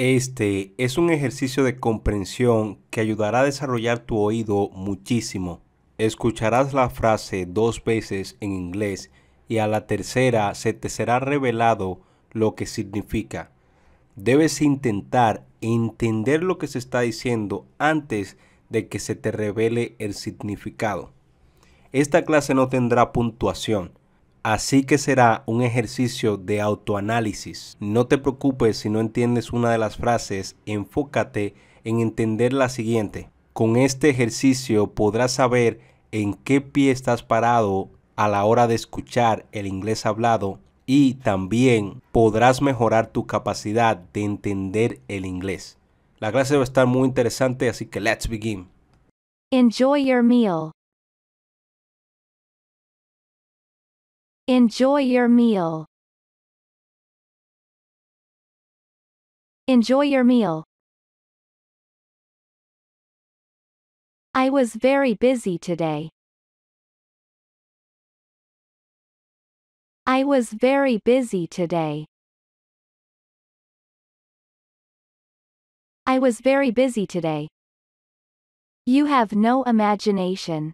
Este es un ejercicio de comprensión que ayudará a desarrollar tu oído muchísimo. Escucharás la frase dos veces en inglés y a la tercera se te será revelado lo que significa. Debes intentar entender lo que se está diciendo antes de que se te revele el significado. Esta clase no tendrá puntuación Así que será un ejercicio de autoanálisis. No te preocupes si no entiendes una de las frases, enfócate en entender la siguiente. Con este ejercicio podrás saber en qué pie estás parado a la hora de escuchar el inglés hablado y también podrás mejorar tu capacidad de entender el inglés. La clase va a estar muy interesante, así que let's begin. Enjoy your meal. Enjoy your meal. Enjoy your meal. I was very busy today. I was very busy today. I was very busy today. You have no imagination.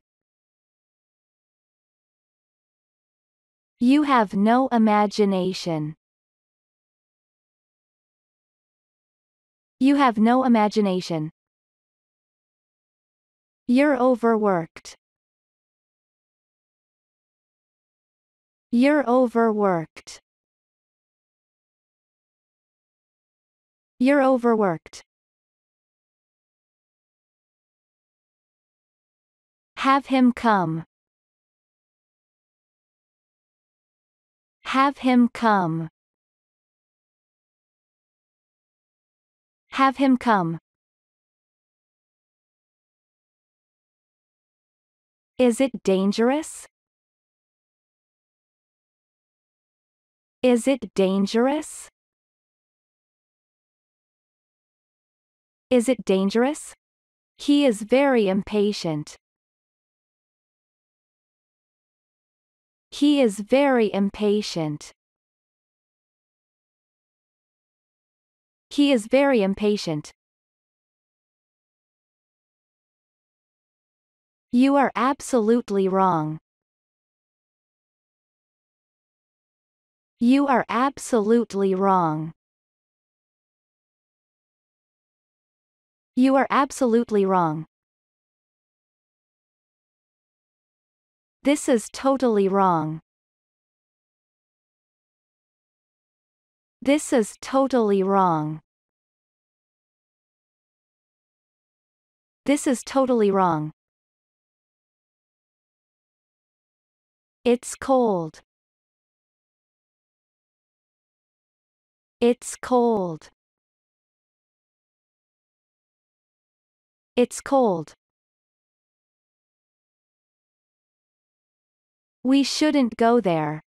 You have no imagination. You have no imagination. You're overworked. You're overworked. You're overworked. Have him come. Have him come. Have him come. Is it dangerous? Is it dangerous? Is it dangerous? He is very impatient. He is very impatient. He is very impatient. You are absolutely wrong. You are absolutely wrong. You are absolutely wrong. This is totally wrong. This is totally wrong. This is totally wrong. It's cold. It's cold. It's cold. We shouldn't go there.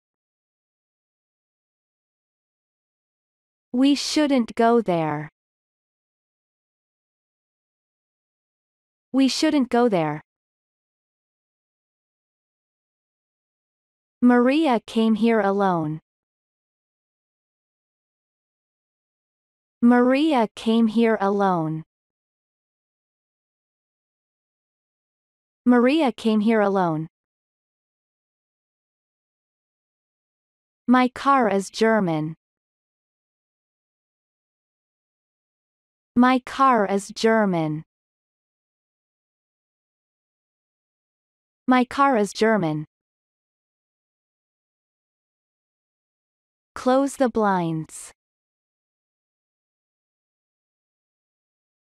We shouldn't go there. We shouldn't go there. Maria came here alone. Maria came here alone. Maria came here alone. My car is German. My car is German. My car is German. Close the blinds.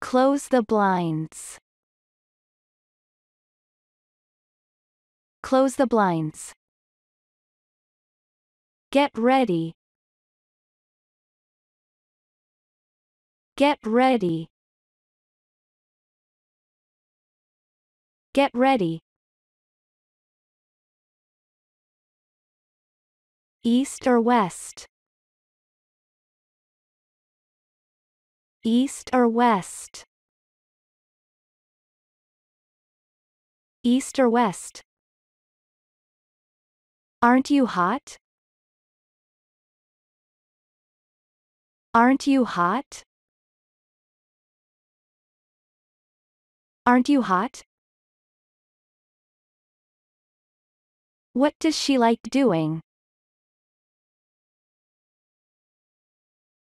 Close the blinds. Close the blinds. Get ready. Get ready. Get ready. East or west? East or west? East or west? Aren't you hot? Aren't you hot? Aren't you hot? What does she like doing?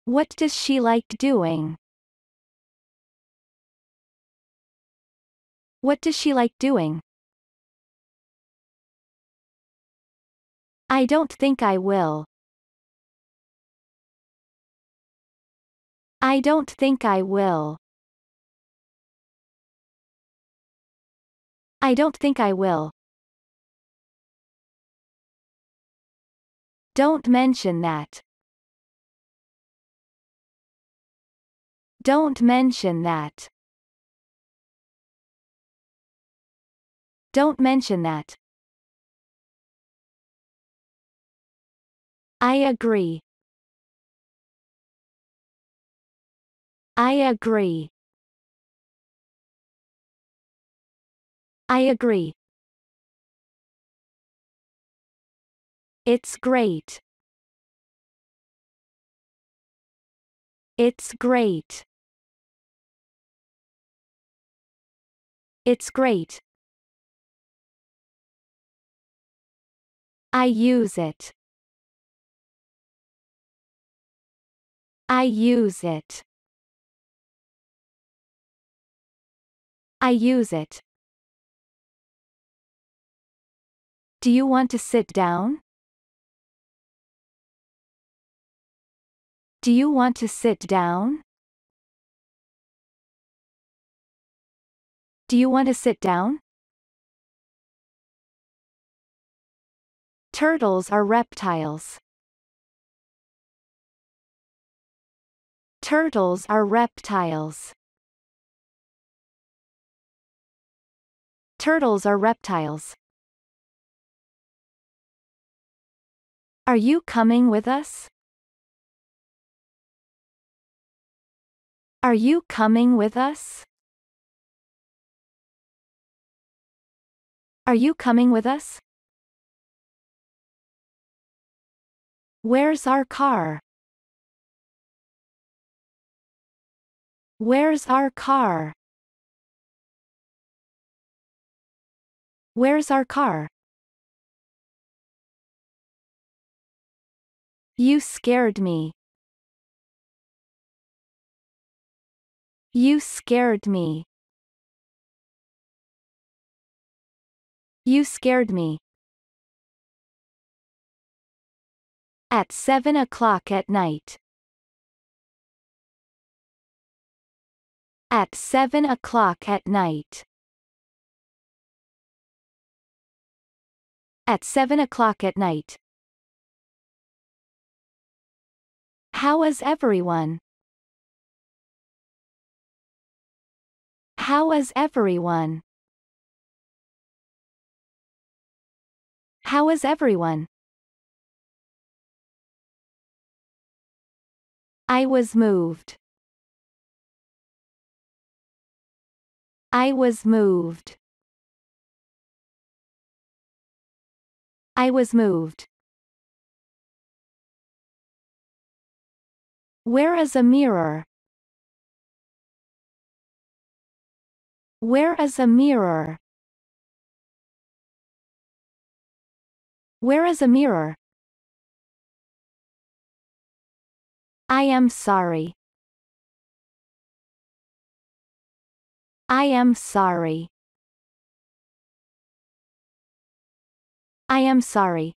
What does she like doing? What does she like doing? I don't think I will. I don't think I will. I don't think I will. Don't mention that. Don't mention that. Don't mention that. I agree. I agree. I agree. It's great. It's great. It's great. I use it. I use it. I use it. Do you want to sit down? Do you want to sit down? Do you want to sit down? Turtles are reptiles. Turtles are reptiles. Turtles are reptiles. Are you coming with us? Are you coming with us? Are you coming with us? Where's our car? Where's our car? Where's our car? You scared me. You scared me. You scared me. At 7 o'clock at night. At 7 o'clock at night. At 7 o'clock at night. How is everyone? How is everyone? How is everyone? I was moved. I was moved. I was moved. Where is a mirror? Where is a mirror? Where is a mirror? I am sorry. I am sorry. I am sorry.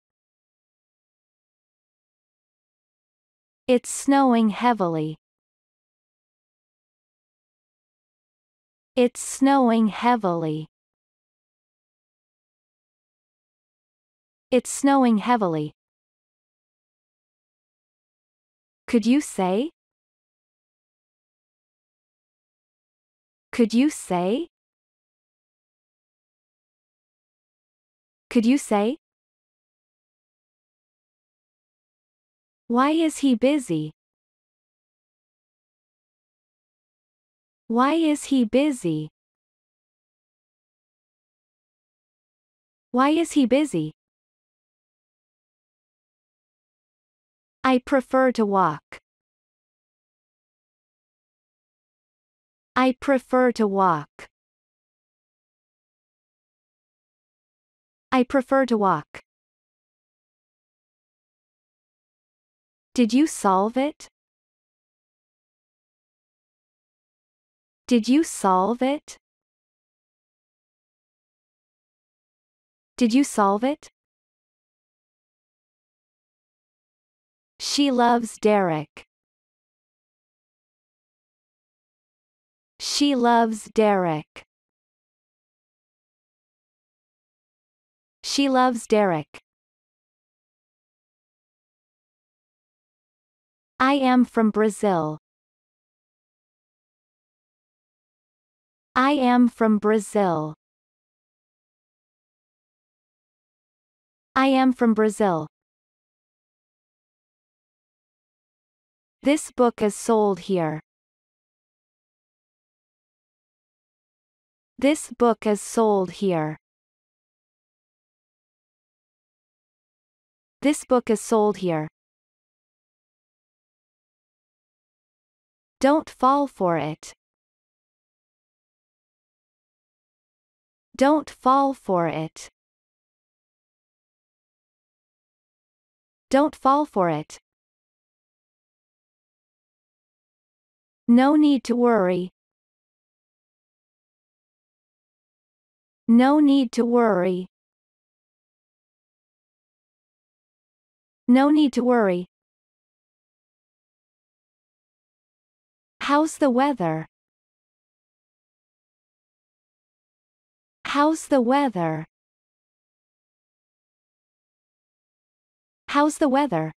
It's snowing heavily. It's snowing heavily. It's snowing heavily. Could you say? Could you say? Could you say? Why is he busy? Why is he busy? Why is he busy? I prefer to walk. I prefer to walk. I prefer to walk. Did you solve it? Did you solve it? Did you solve it? She loves Derek. She loves Derek. She loves Derek. I am from Brazil. I am from Brazil. I am from Brazil. This book is sold here. This book is sold here. This book is sold here. Don't fall for it. Don't fall for it. Don't fall for it. No need to worry. No need to worry. No need to worry. How's the weather? How's the weather? How's the weather?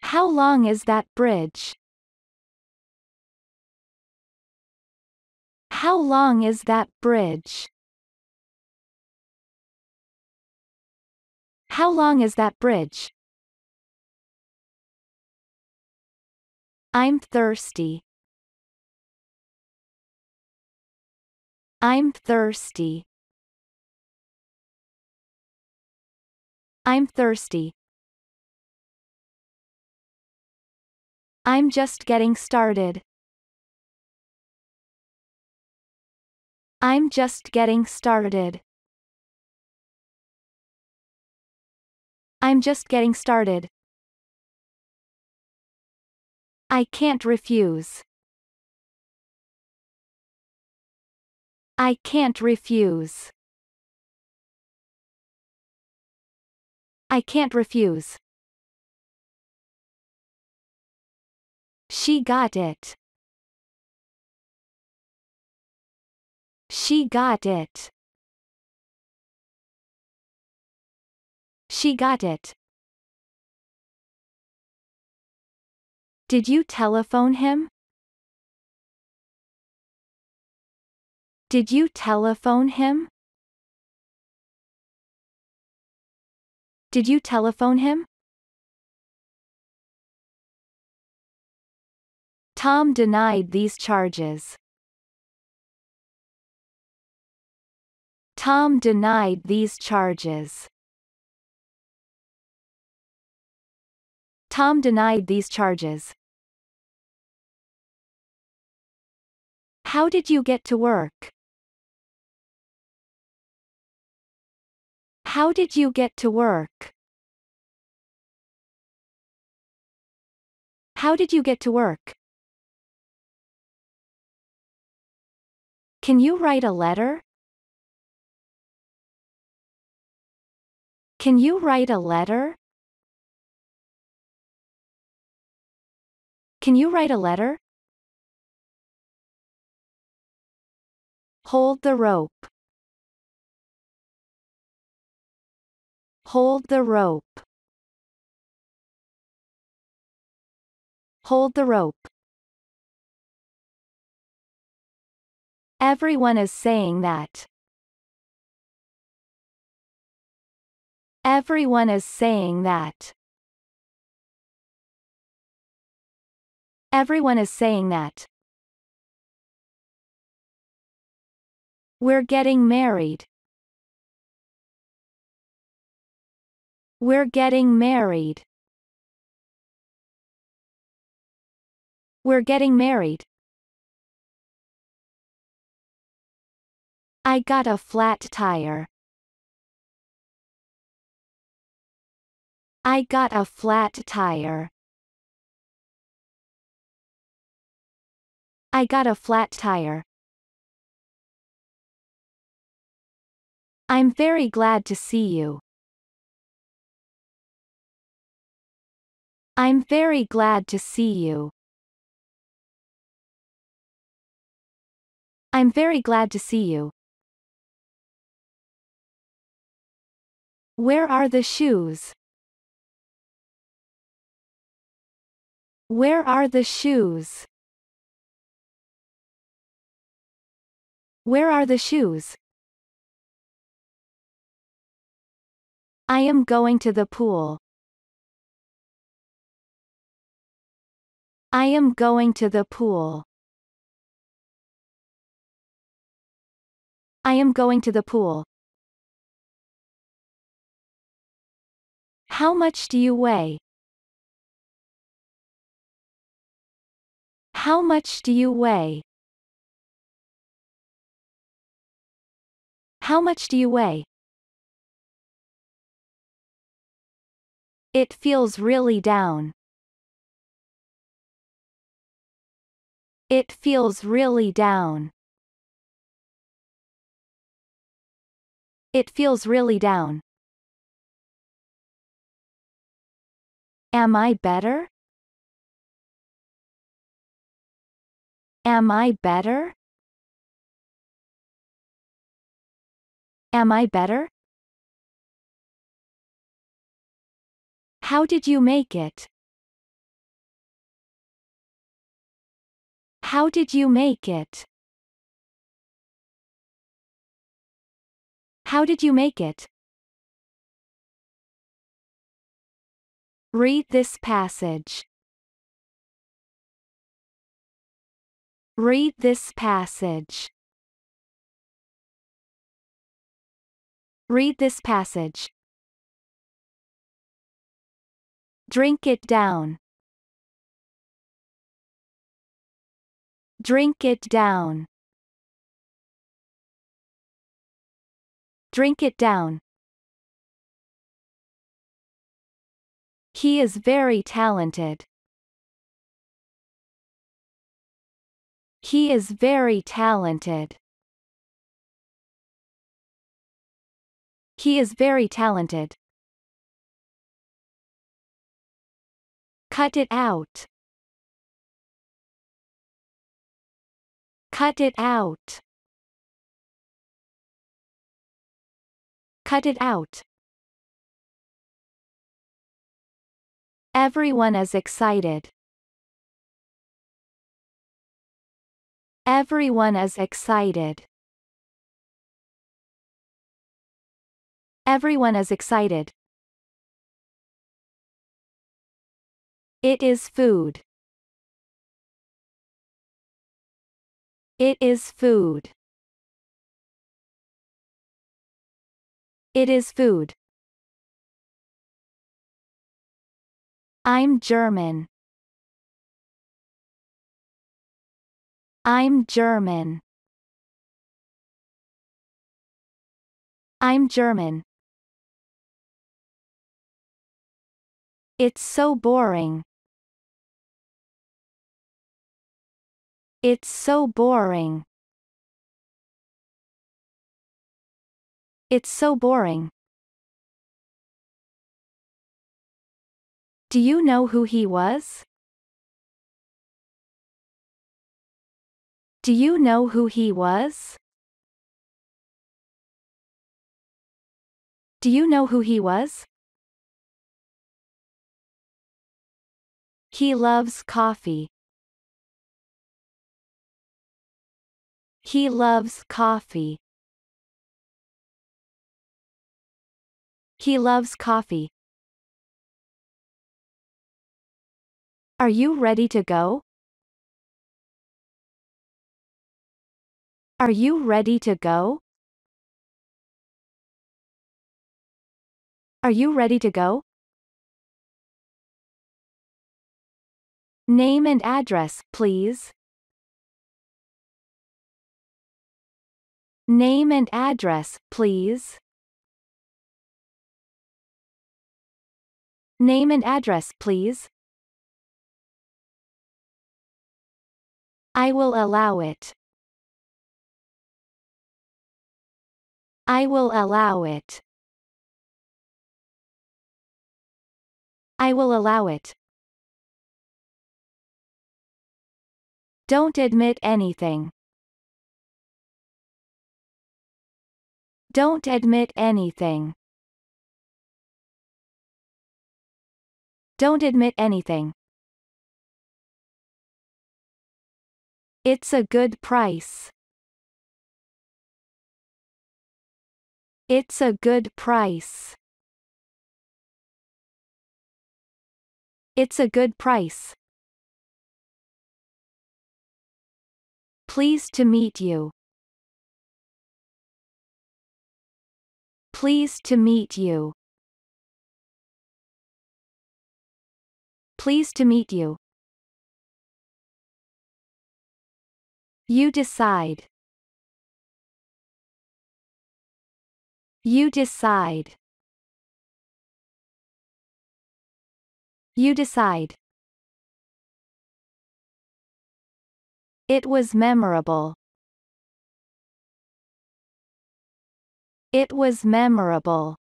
How long is that bridge? How long is that bridge? How long is that bridge? I'm thirsty. I'm thirsty. I'm thirsty. I'm just getting started. I'm just getting started. I'm just getting started. I can't refuse. I can't refuse. I can't refuse. She got it. She got it. She got it. Did you telephone him? Did you telephone him? Did you telephone him? Tom denied these charges. Tom denied these charges. Tom denied these charges. How did you get to work? How did you get to work? How did you get to work? Can you write a letter? Can you write a letter? Can you write a letter? Hold the rope. Hold the rope. Hold the rope. Everyone is saying that. Everyone is saying that. Everyone is saying that. We're getting married. We're getting married. We're getting married. I got a flat tire. I got a flat tire. I got a flat tire. I'm very glad to see you. I'm very glad to see you. I'm very glad to see you. Where are the shoes? Where are the shoes? Where are the shoes? I am going to the pool. I am going to the pool. I am going to the pool. How much do you weigh? How much do you weigh? How much do you weigh? It feels really down. It feels really down. It feels really down. Am I better? Am I better? Am I better? How did you make it? How did you make it? How did you make it? Read this passage. Read this passage. Read this passage. Drink it down. Drink it down. Drink it down. He is very talented. He is very talented. He is very talented. Cut it out. Cut it out. Cut it out. Everyone is excited. Everyone is excited. Everyone is excited. It is food. It is food. It is food. I'm German. I'm German. I'm German. It's so boring. It's so boring. It's so boring. Do you know who he was? Do you know who he was? Do you know who he was? He loves coffee. He loves coffee. He loves coffee. Are you ready to go? Are you ready to go? Are you ready to go? Name and address, please. Name and address, please. Name and address, please. I will allow it. I will allow it. I will allow it. Don't admit anything. Don't admit anything. Don't admit anything. It's a good price. It's a good price. It's a good price. Pleased to meet you. Pleased to meet you. Pleased to meet you. You decide. You decide. You decide. It was memorable. It was memorable.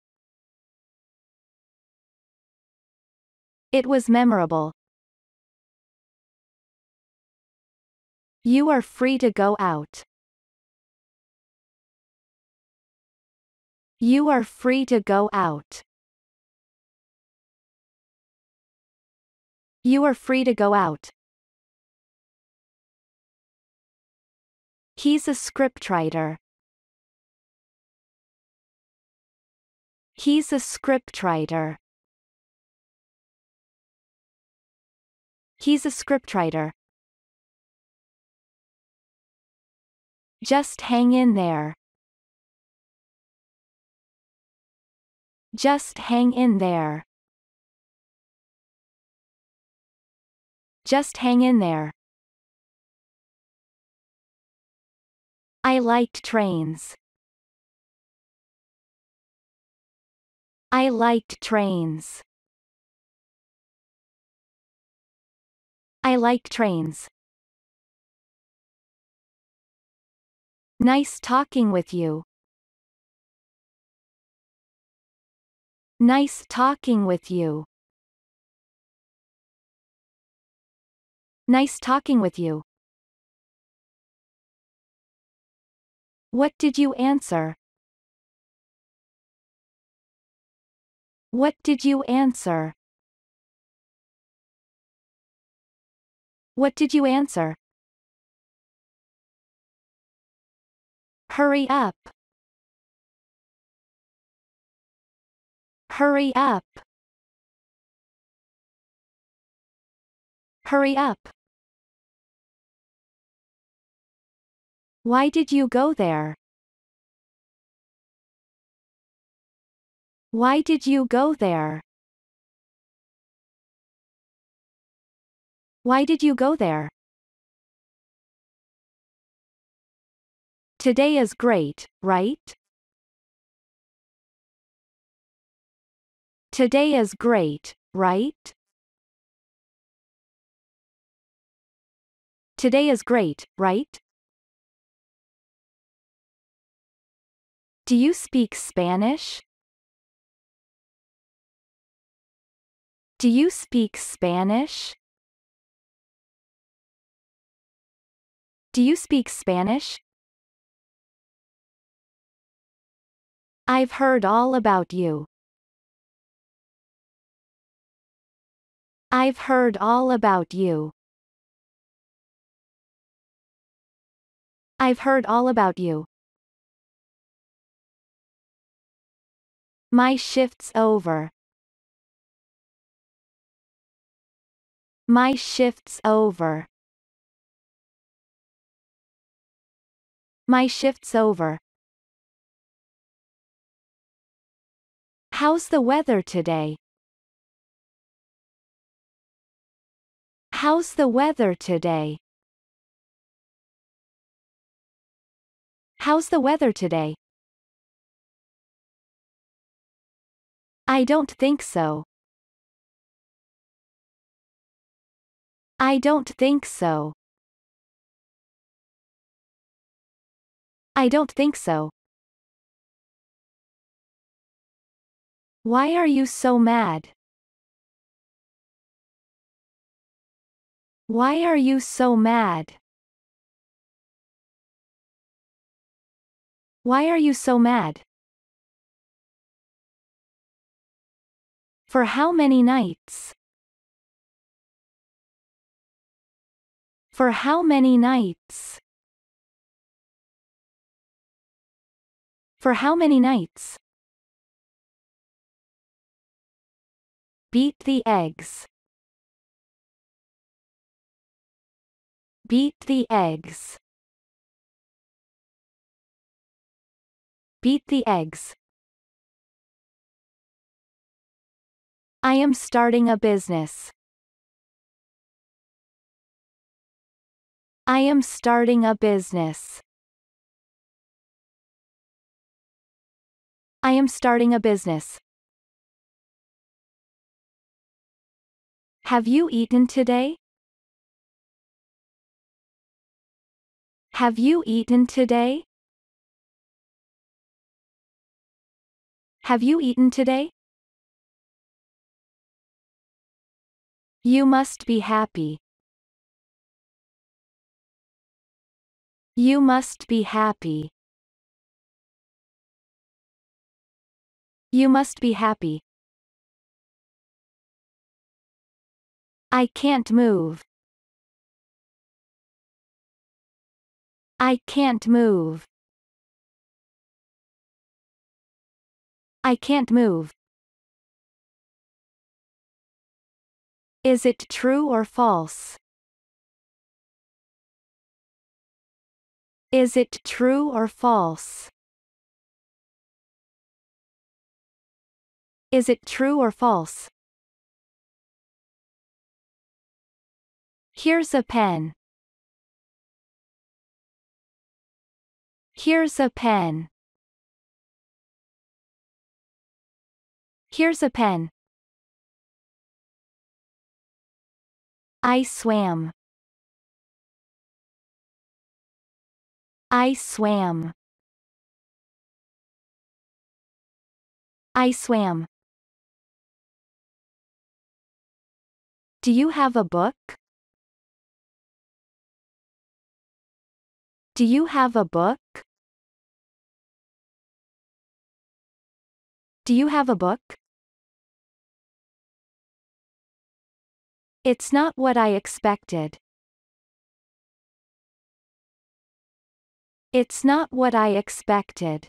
It was memorable. You are free to go out. You are free to go out. You are free to go out. He's a scriptwriter. He's a scriptwriter. He's a scriptwriter. Just hang in there. Just hang in there. Just hang in there. I liked trains. I liked trains. I like trains. Nice talking with you. Nice talking with you. Nice talking with you. What did you answer? What did you answer? What did you answer? Hurry up. Hurry up. Hurry up. Why did you go there? Why did you go there? Why did you go there? Today is great, right? Today is great, right? Today is great, right? Do you speak Spanish? Do you speak Spanish? Do you speak Spanish? I've heard all about you. I've heard all about you. I've heard all about you. My shift's over. My shift's over. My shift's over. How's the weather today? How's the weather today? How's the weather today? I don't think so. I don't think so. I don't think so. Why are you so mad? Why are you so mad? Why are you so mad? For how many nights? For how many nights? For how many nights? Beat the eggs. Beat the eggs. Beat the eggs. I am starting a business. I am starting a business. I am starting a business. Have you eaten today? Have you eaten today? Have you eaten today? You must be happy. You must be happy. You must be happy. I can't move. I can't move. I can't move. Is it true or false? Is it true or false? Is it true or false? Here's a pen. Here's a pen. Here's a pen. I swam. I swam. I swam. Do you have a book? Do you have a book? Do you have a book? It's not what I expected. It's not what I expected.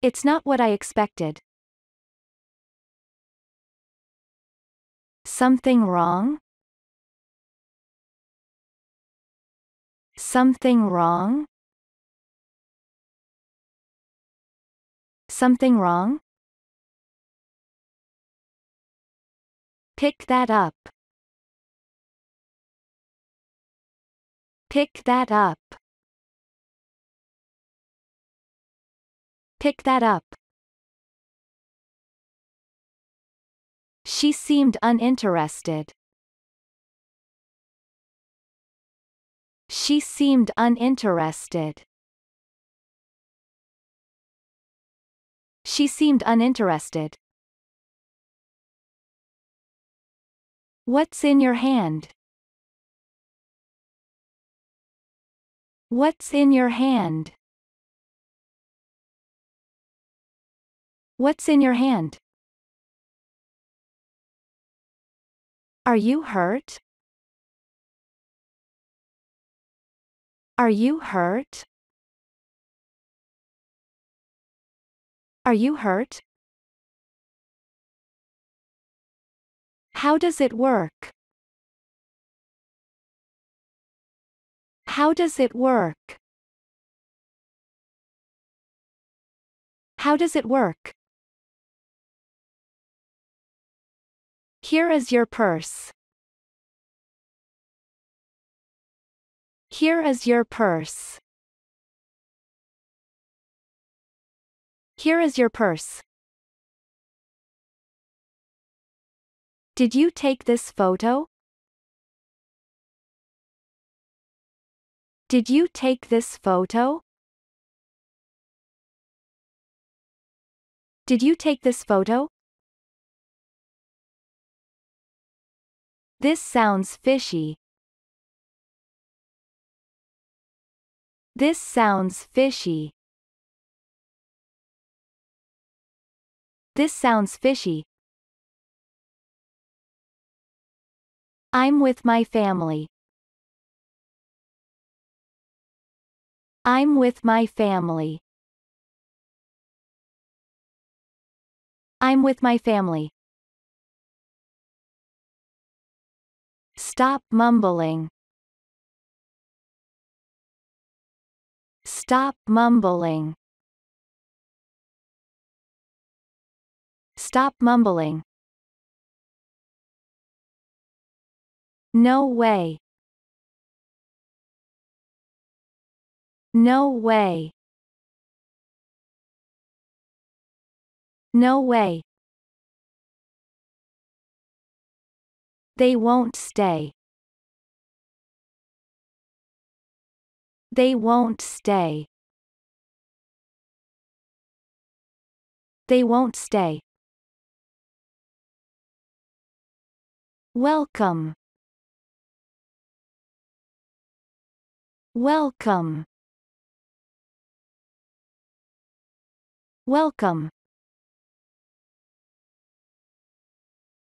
It's not what I expected. Something wrong? Something wrong? Something wrong? Pick that up. Pick that up. Pick that up. She seemed uninterested. She seemed uninterested. She seemed uninterested. What's in your hand? What's in your hand? What's in your hand? Are you hurt? Are you hurt? Are you hurt? How does it work? How does it work? How does it work? Here is your purse. Here is your purse. Here is your purse. Did you take this photo? Did you take this photo? Did you take this photo? This sounds fishy. This sounds fishy. This sounds fishy. I'm with my family. I'm with my family. I'm with my family. Stop mumbling. Stop mumbling. Stop mumbling. No way. No way. No way. They won't stay. They won't stay. They won't stay. Welcome. Welcome. Welcome.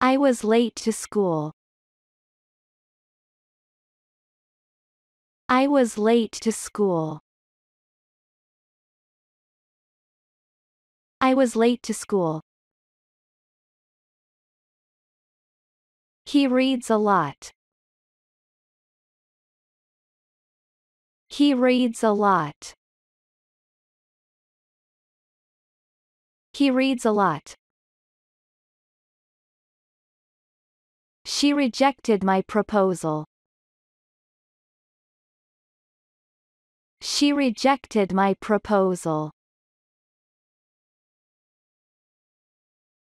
I was late to school. I was late to school. I was late to school. He reads a lot. He reads a lot. He reads a lot. She rejected my proposal. She rejected my proposal.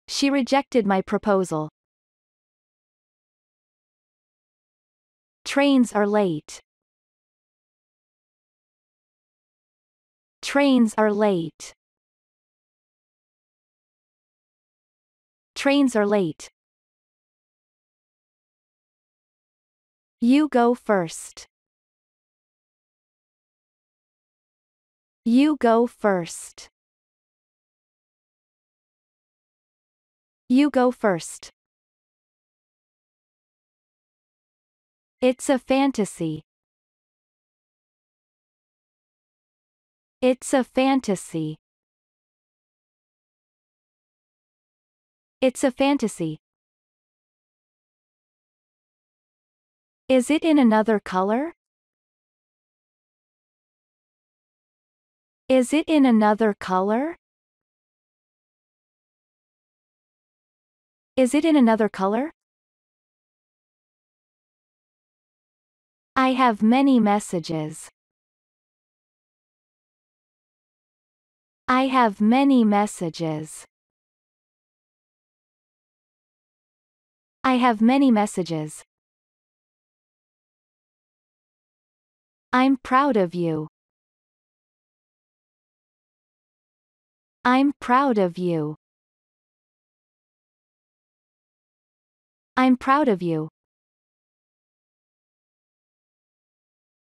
She rejected my proposal. Trains are late. Trains are late. Trains are late. You go first. You go first. You go first. It's a fantasy. It's a fantasy. It's a fantasy. Is it in another color? Is it in another color? Is it in another color? I have many messages. I have many messages. I have many messages. I'm proud of you. I'm proud of you. I'm proud of you.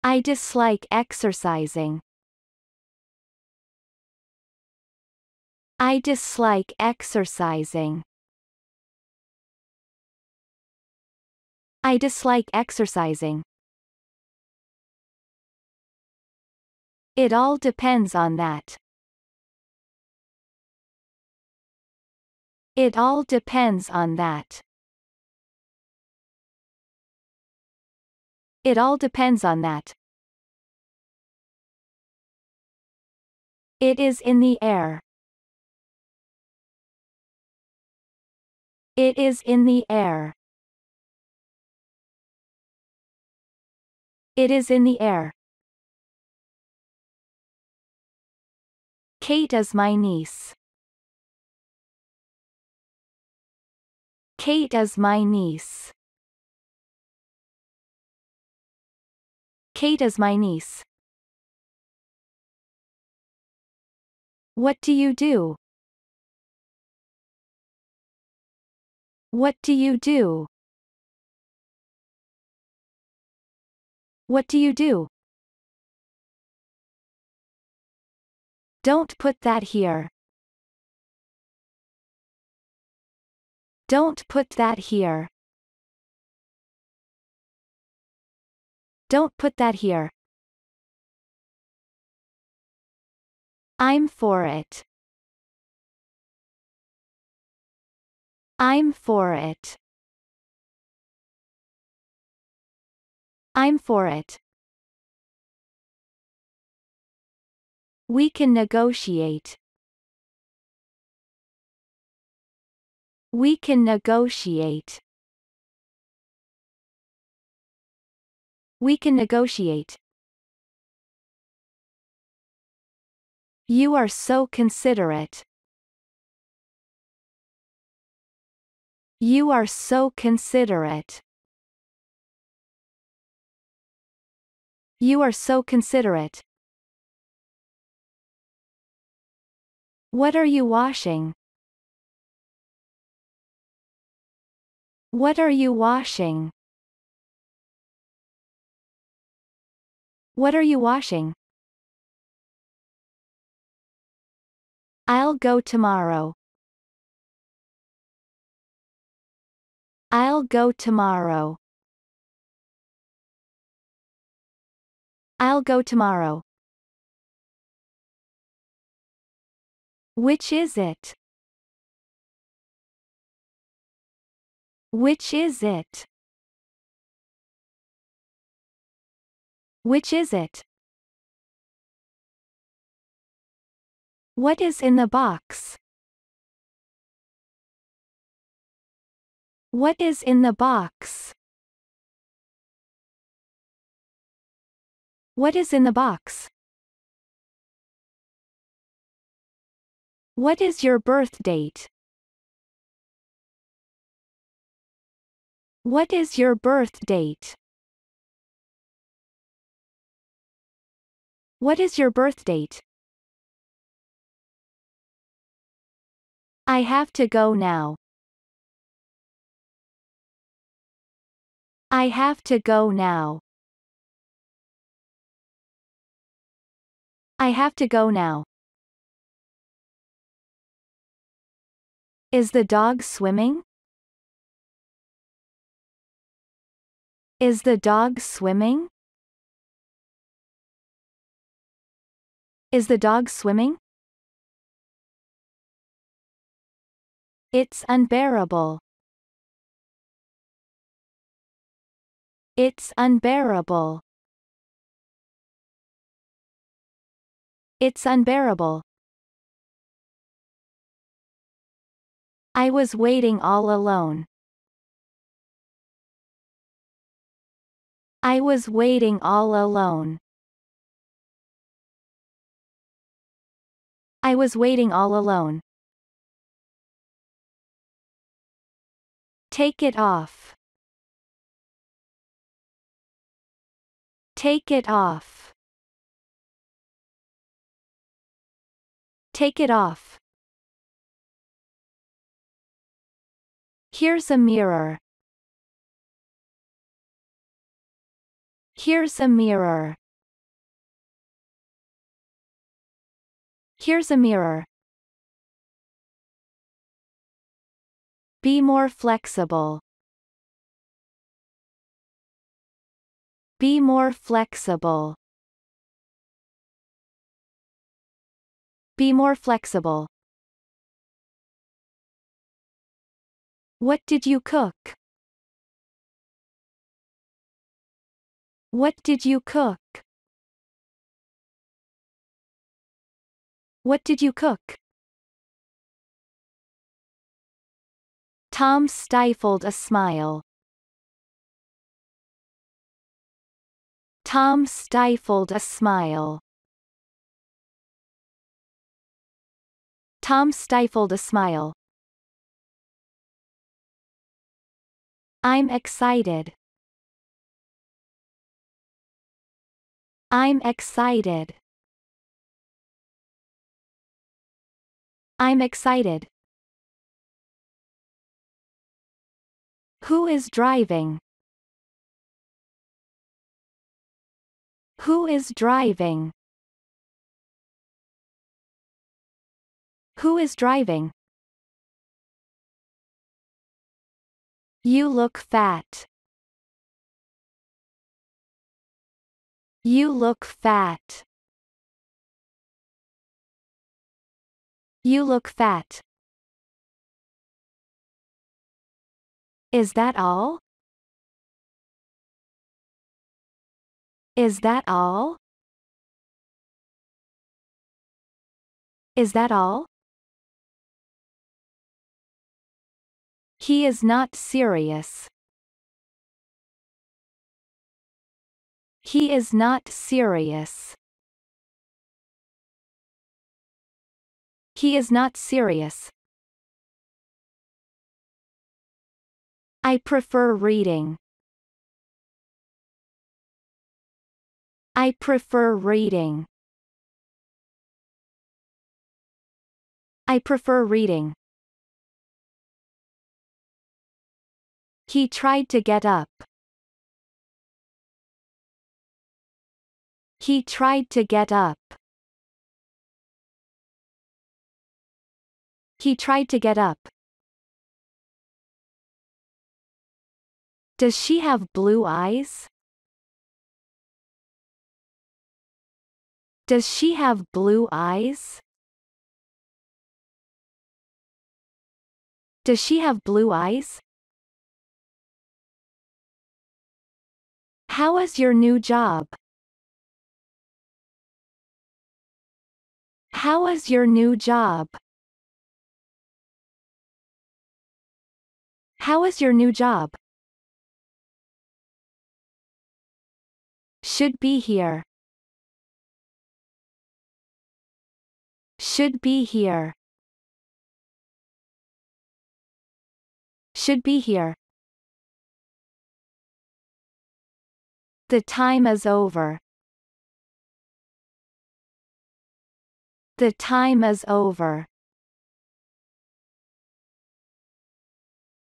I dislike exercising. I dislike exercising. I dislike exercising. It all depends on that. It all depends on that. It all depends on that. It is in the air. It is in the air. It is in the air. Kate is my niece. Kate is my niece. Kate is my niece. What do you do? What do you do? What do you do? Don't put that here. Don't put that here. Don't put that here. I'm for it. I'm for it. I'm for it. We can negotiate. We can negotiate. We can negotiate. You are so considerate. You are so considerate. You are so considerate. What are you washing? What are you washing? What are you washing? I'll go tomorrow. I'll go tomorrow. I'll go tomorrow. Which is it? Which is it? Which is it? What is in the box? What is in the box? What is in the box? What is your birth date? What is your birth date? What is your birth date? I have to go now. I have to go now. I have to go now. Is the dog swimming? Is the dog swimming? Is the dog swimming? It's unbearable. It's unbearable. It's unbearable. I was waiting all alone. I was waiting all alone. I was waiting all alone. Take it off. Take it off. Take it off. Here's a mirror. Here's a mirror. Here's a mirror. Be more flexible. Be more flexible. Be more flexible. What did you cook? What did you cook? What did you cook? Tom stifled a smile. Tom stifled a smile. Tom stifled a smile. I'm excited. I'm excited. I'm excited. Who is driving? Who is driving? Who is driving? You look fat. You look fat. You look fat. Is that all? Is that all? Is that all? He is not serious. He is not serious. He is not serious. I prefer reading. I prefer reading. I prefer reading. He tried to get up. He tried to get up. He tried to get up. Does she have blue eyes? Does she have blue eyes? Does she have blue eyes? How is your new job? How is your new job? How is your new job? Should be here. Should be here. Should be here. The time is over. The time is over.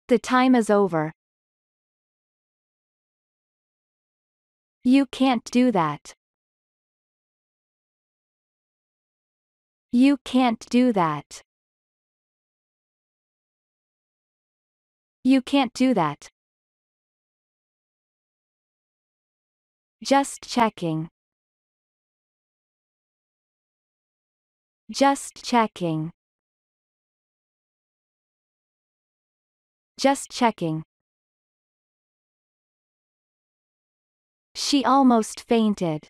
The time is over. You can't do that. You can't do that. You can't do that. Just checking. Just checking. Just checking. She almost fainted.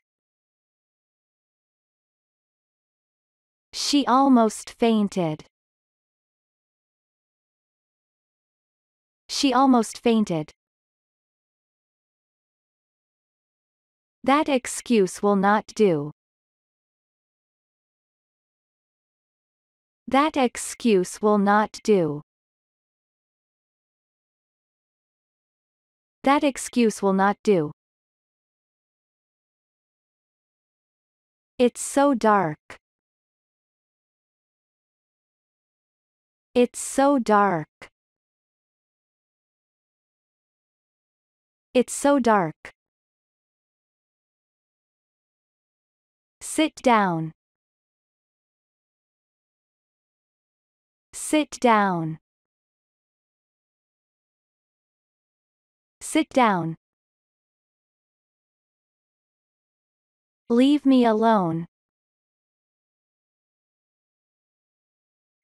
She almost fainted. She almost fainted. That excuse will not do. That excuse will not do. That excuse will not do. It's so dark. It's so dark. It's so dark. Sit down. Sit down. Sit down. Leave me alone.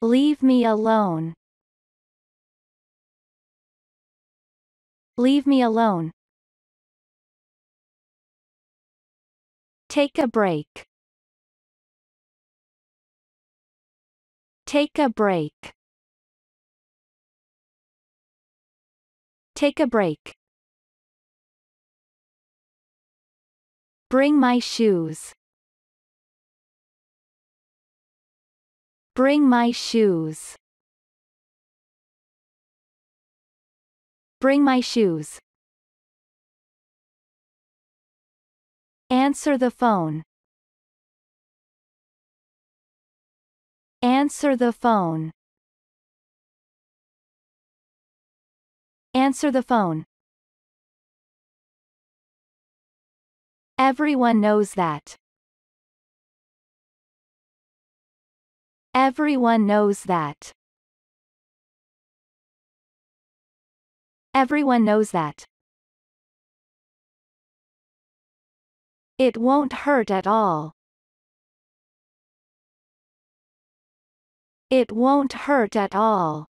Leave me alone. Leave me alone. Take a break. Take a break. Take a break. Bring my shoes. Bring my shoes. Bring my shoes. Answer the phone. Answer the phone. Answer the phone. Everyone knows that. Everyone knows that. Everyone knows that. It won't hurt at all. It won't hurt at all.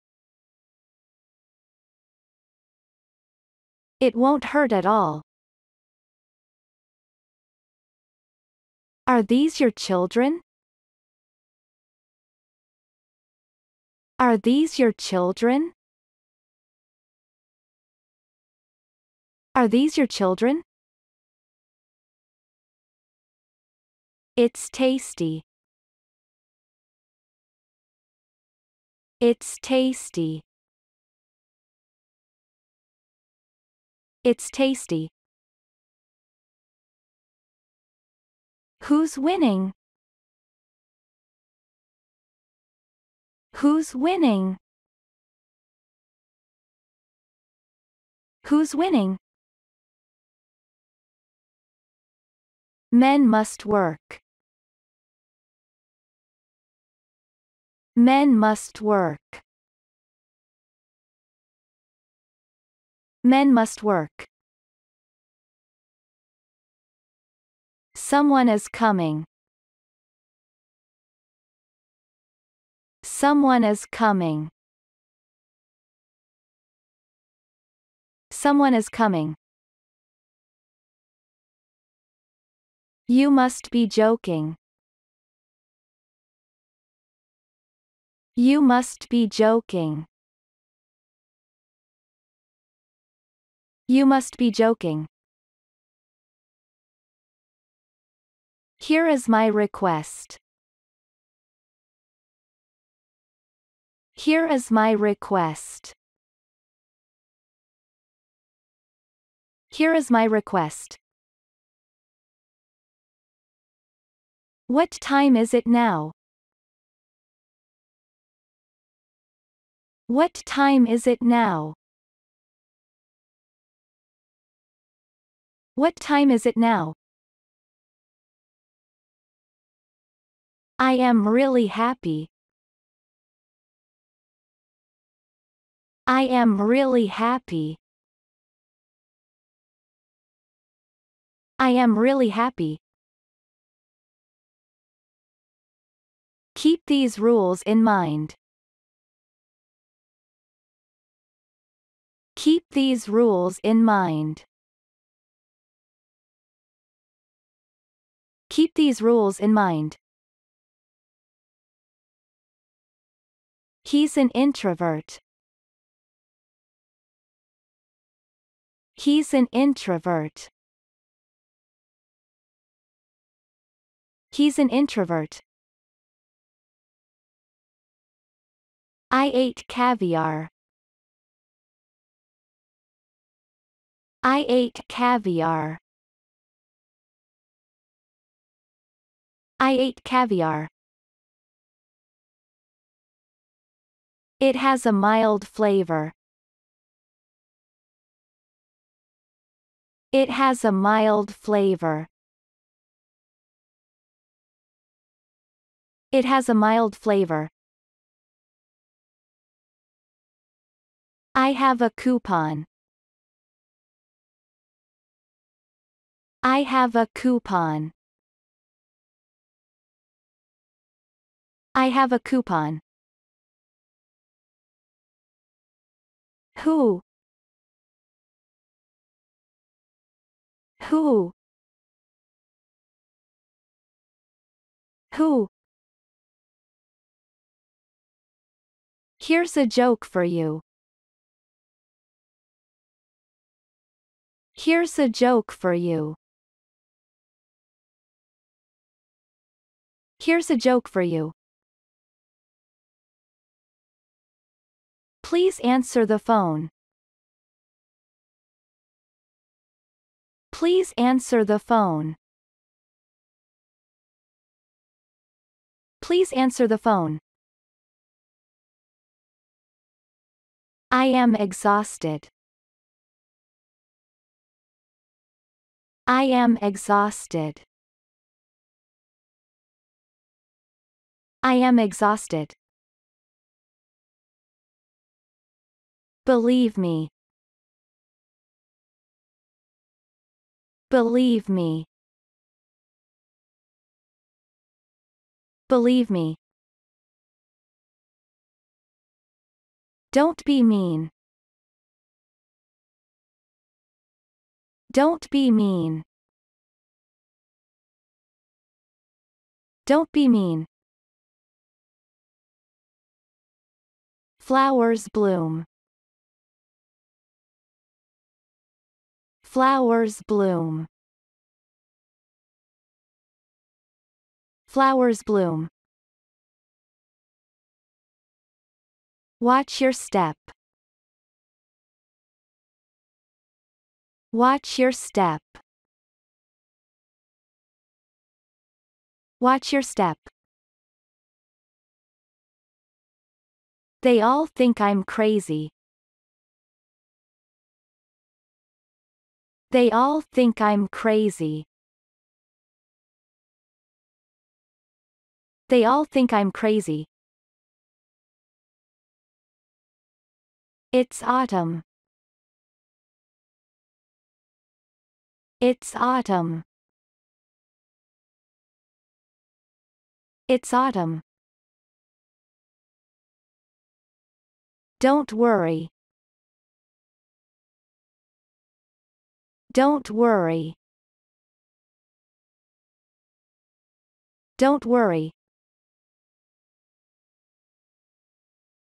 It won't hurt at all. Are these your children? Are these your children? Are these your children? It's tasty. It's tasty. It's tasty. Who's winning? Who's winning? Who's winning? Men must work. Men must work. Men must work. Someone is coming. Someone is coming. Someone is coming. You must be joking. You must be joking. You must be joking. Here is my request. Here is my request. Here is my request. What time is it now? What time is it now? What time is it now? I am really happy. I am really happy. I am really happy. Keep these rules in mind. Keep these rules in mind. Keep these rules in mind. He's an introvert. He's an introvert. He's an introvert. I ate caviar. I ate caviar. I ate caviar. It has a mild flavor. It has a mild flavor. It has a mild flavor. I have a coupon. I have a coupon. I have a coupon. Who? who who Here's a joke for you. Here's a joke for you. Here's a joke for you. Please answer the phone. Please answer the phone. Please answer the phone. I am exhausted. I am exhausted. I am exhausted. Believe me. Believe me. Believe me. Don't be mean. Don't be mean. Don't be mean. Flowers bloom. Flowers bloom. Flowers bloom. Watch your step. Watch your step. Watch your step. They all think I'm crazy. They all think I'm crazy. They all think I'm crazy. It's autumn. It's autumn. It's autumn. Don't worry. Don't worry. Don't worry.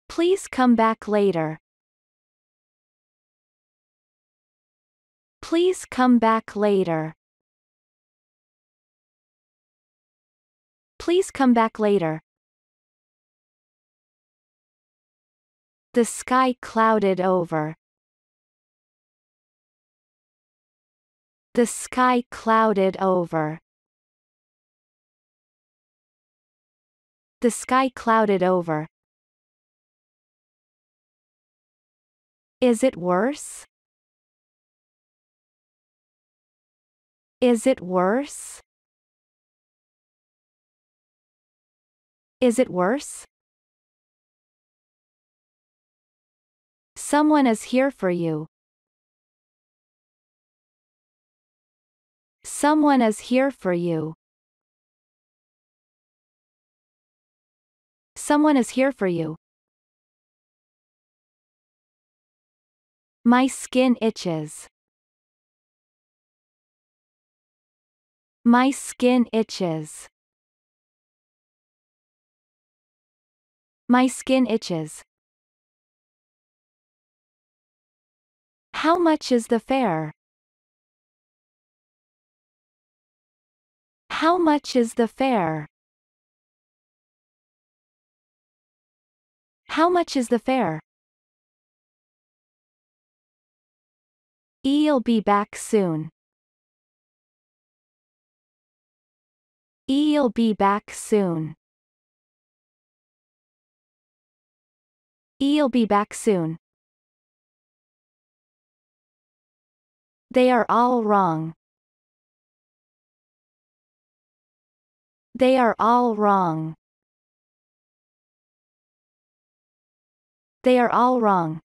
Please come back later. Please come back later. Please come back later. The sky clouded over. The sky clouded over. The sky clouded over. Is it worse? Is it worse? Is it worse? Someone is here for you. Someone is here for you. Someone is here for you. My skin itches. My skin itches. My skin itches. How much is the fare? How much is the fare? How much is the fare? E'll be back soon. E'll be back soon. E'll be back soon. They are all wrong. They are all wrong. They are all wrong.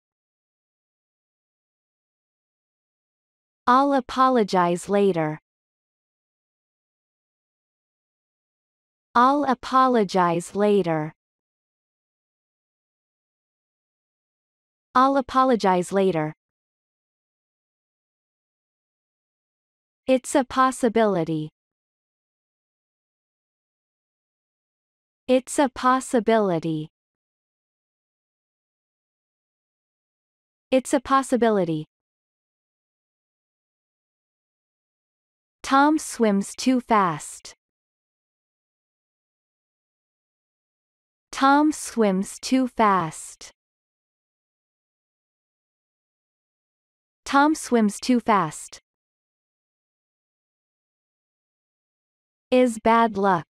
I'll apologize later. I'll apologize later. I'll apologize later. It's a possibility. It's a possibility. It's a possibility. Tom swims too fast. Tom swims too fast. Tom swims too fast. Is bad luck.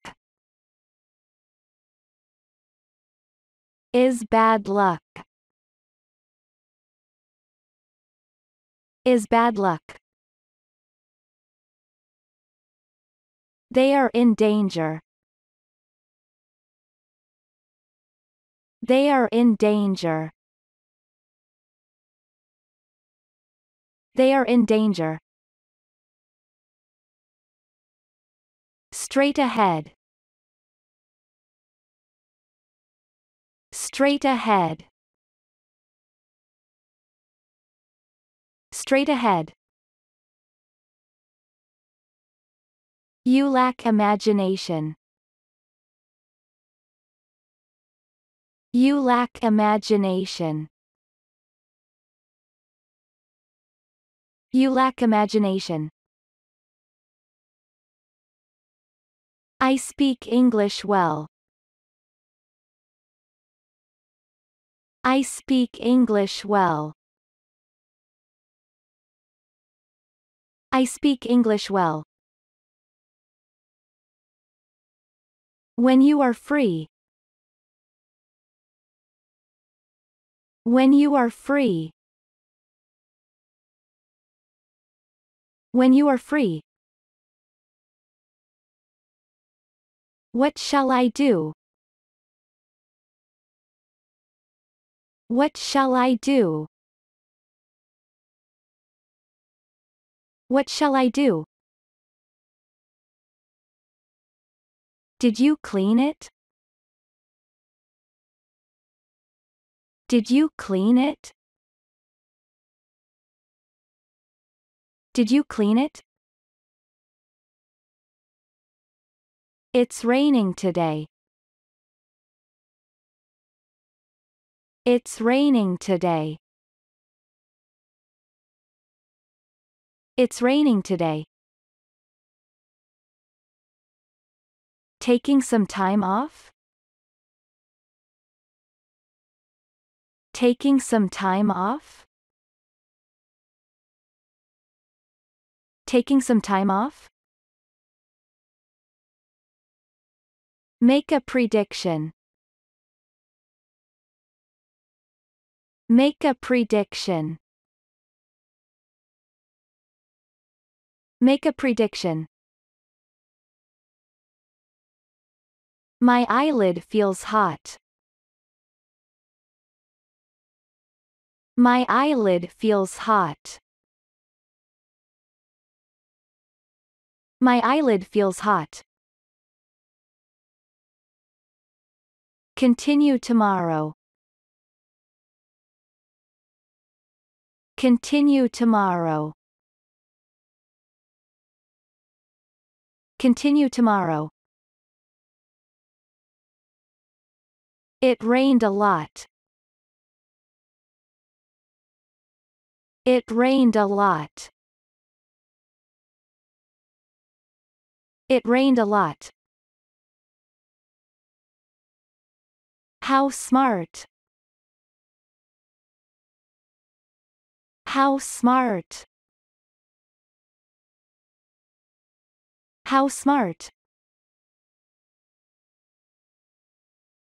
Is bad luck. Is bad luck. They are in danger. They are in danger. They are in danger. Straight ahead. Straight ahead. Straight ahead. You lack imagination. You lack imagination. You lack imagination. I speak English well. I speak English well. I speak English well. When you are free. When you are free. When you are free. What shall I do? What shall I do? What shall I do? Did you clean it? Did you clean it? Did you clean it? It's raining today. It's raining today. It's raining today. Taking some time off? Taking some time off? Taking some time off? Make a prediction. Make a prediction. Make a prediction. My eyelid feels hot. My eyelid feels hot. My eyelid feels hot. Continue tomorrow. Continue tomorrow. Continue tomorrow. It rained a lot. It rained a lot. It rained a lot. How smart. How smart. How smart.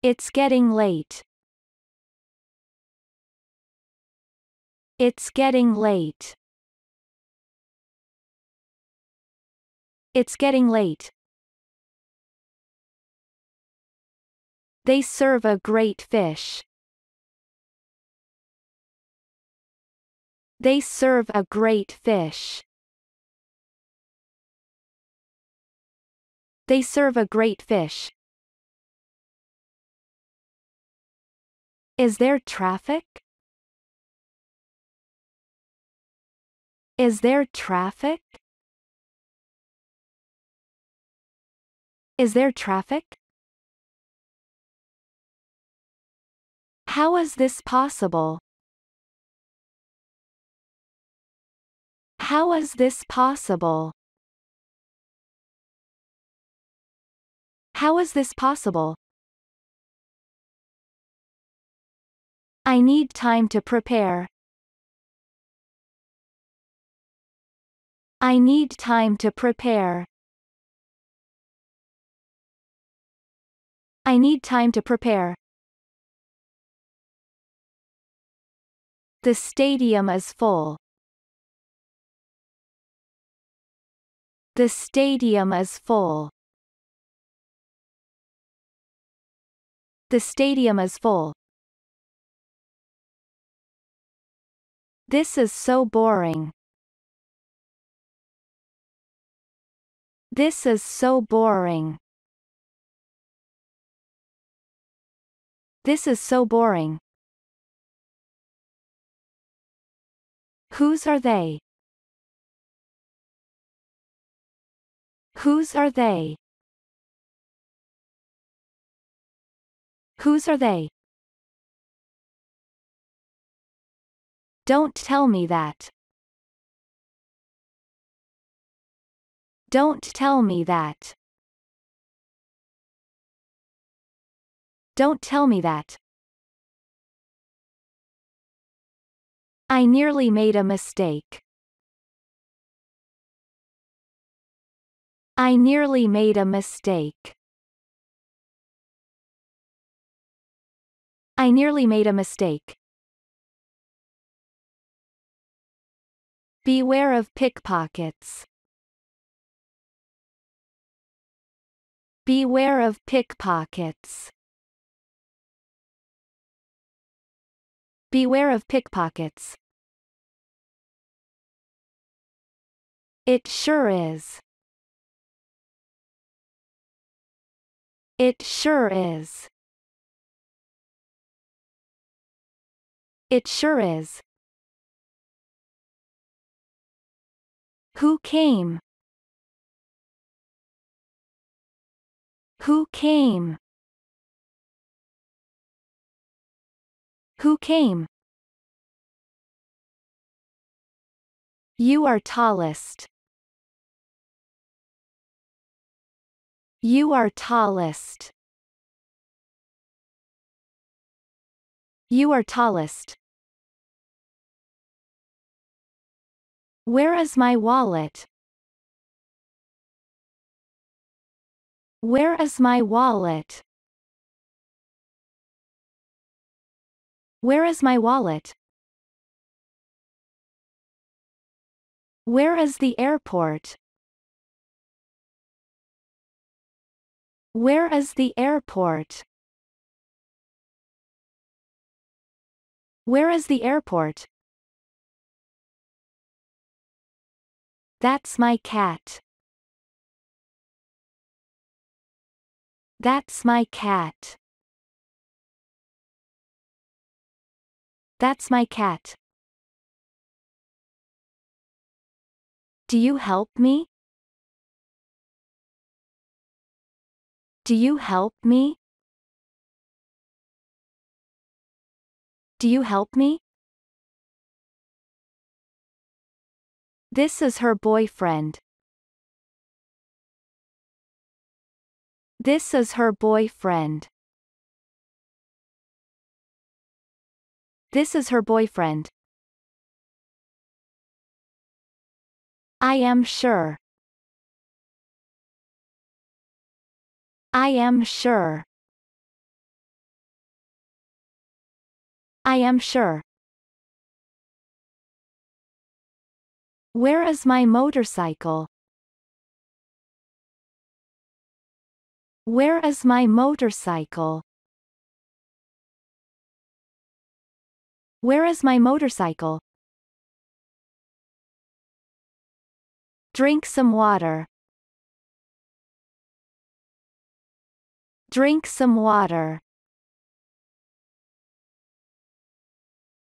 It's getting late. It's getting late. It's getting late. They serve a great fish. They serve a great fish. They serve a great fish. Is there traffic? Is there traffic? Is there traffic? How is this possible? How is this possible? How is this possible? I need time to prepare. I need time to prepare. I need time to prepare. The stadium is full. The stadium is full. The stadium is full. This is so boring. This is so boring. This is so boring. Whose are they? Whose are they? Whose are they? Don't tell me that. Don't tell me that. Don't tell me that. I nearly made a mistake. I nearly made a mistake. I nearly made a mistake. Beware of pickpockets. Beware of pickpockets. Beware of pickpockets. It sure is. It sure is. It sure is. Who came? Who came? Who came? You are tallest. You are tallest. You are tallest. Where is my wallet? Where is my wallet? Where is my wallet? Where is the airport? Where is the airport? Where is the airport? That's my cat. That's my cat. That's my cat. Do you help me? Do you help me? Do you help me? This is her boyfriend. This is her boyfriend. This is her boyfriend. I am sure. I am sure. I am sure. Where is my motorcycle? Where is my motorcycle? Where is my motorcycle? Drink some water. Drink some water.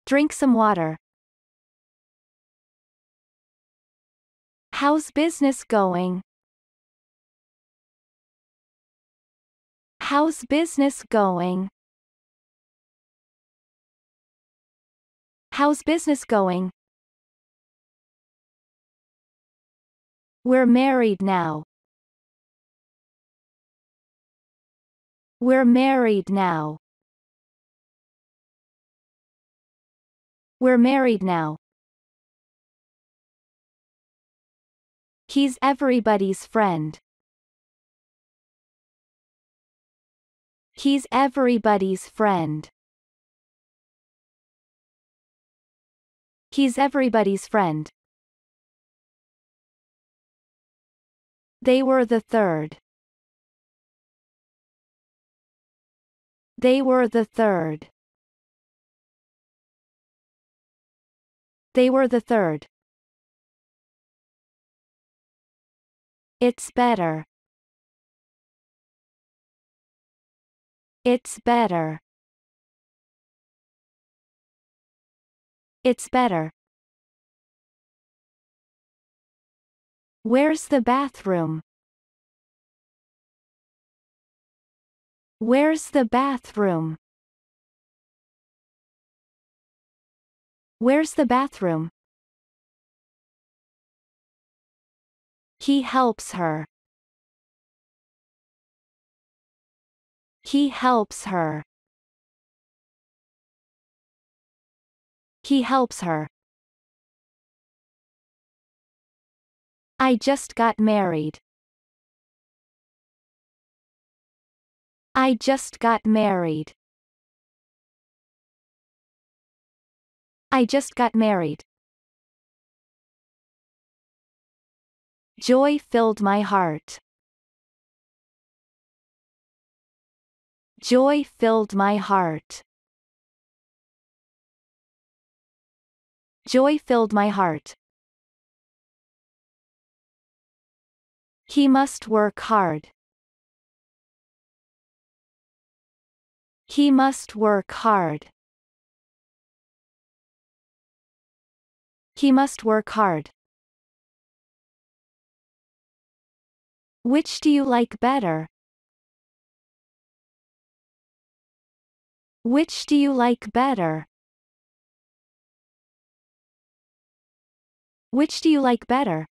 Drink some water. How's business going? How's business going? How's business going? We're married now. We're married now. We're married now. He's everybody's friend. He's everybody's friend. He's everybody's friend. They were the third. They were the third. They were the third. It's better. It's better. It's better. Where's the bathroom? Where's the bathroom? Where's the bathroom? He helps her. He helps her. He helps her. I just got married. I just got married. I just got married. Joy filled my heart. Joy filled my heart. Joy filled my heart. He must work hard. He must work hard. He must work hard. Which do you like better? Which do you like better? Which do you like better?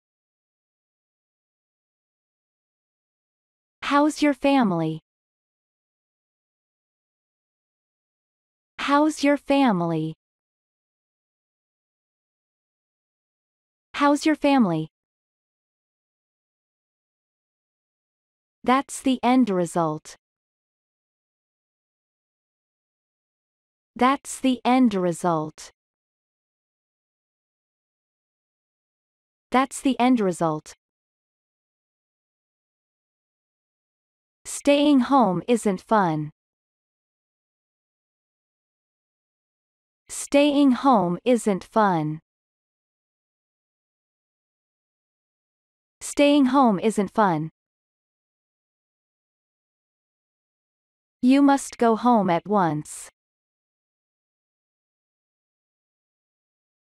How's your family? How's your family? How's your family? That's the end result. That's the end result. That's the end result. Staying home isn't fun. staying home isn't fun. Staying home isn't fun. You must go home at once.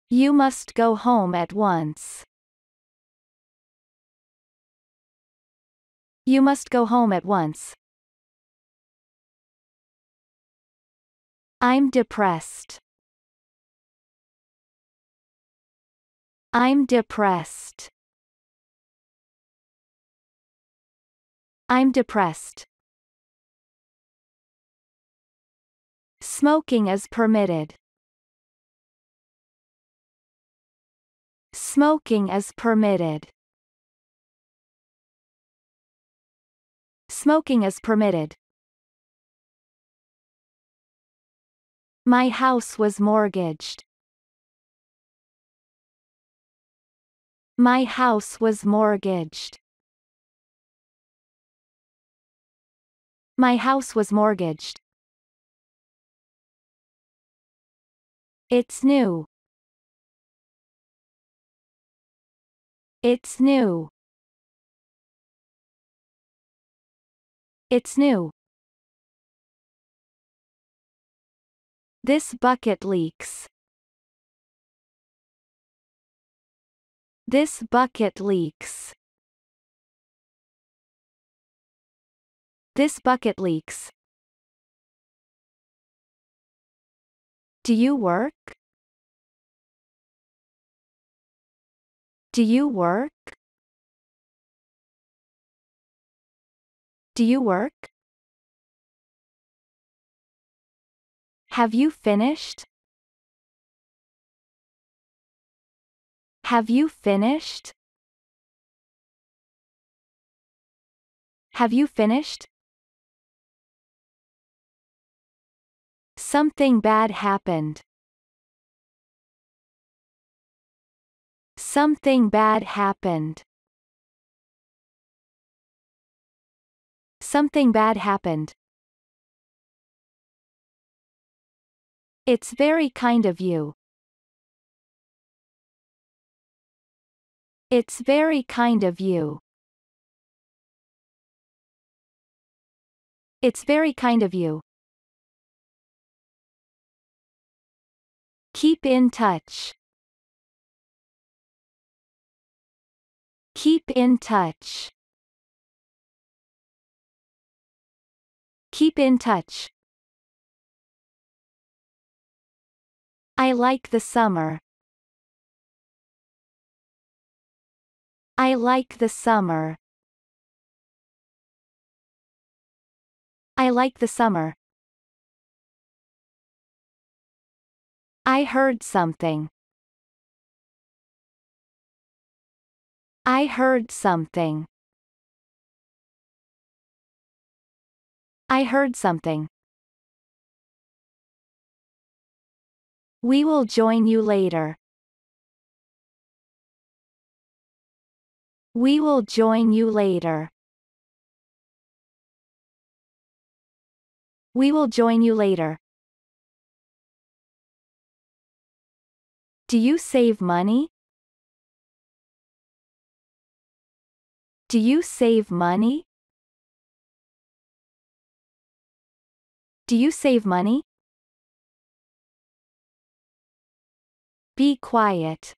You must go home at once. You must go home at once. I'm depressed. I'm depressed. I'm depressed. Smoking is permitted. Smoking is permitted. Smoking is permitted. My house was mortgaged. My house was mortgaged. My house was mortgaged. It's new. It's new. It's new. This bucket leaks. This bucket leaks. This bucket leaks. Do you work? Do you work? Do you work? Have you finished? Have you finished? Have you finished? Something bad happened. Something bad happened. Something bad happened. It's very kind of you. It's very kind of you. It's very kind of you. Keep in touch. Keep in touch. Keep in touch. I like the summer. I like the summer. I like the summer. I heard something. I heard something. I heard something. We will join you later. We will join you later. We will join you later. Do you save money? Do you save money? Do you save money? Be quiet.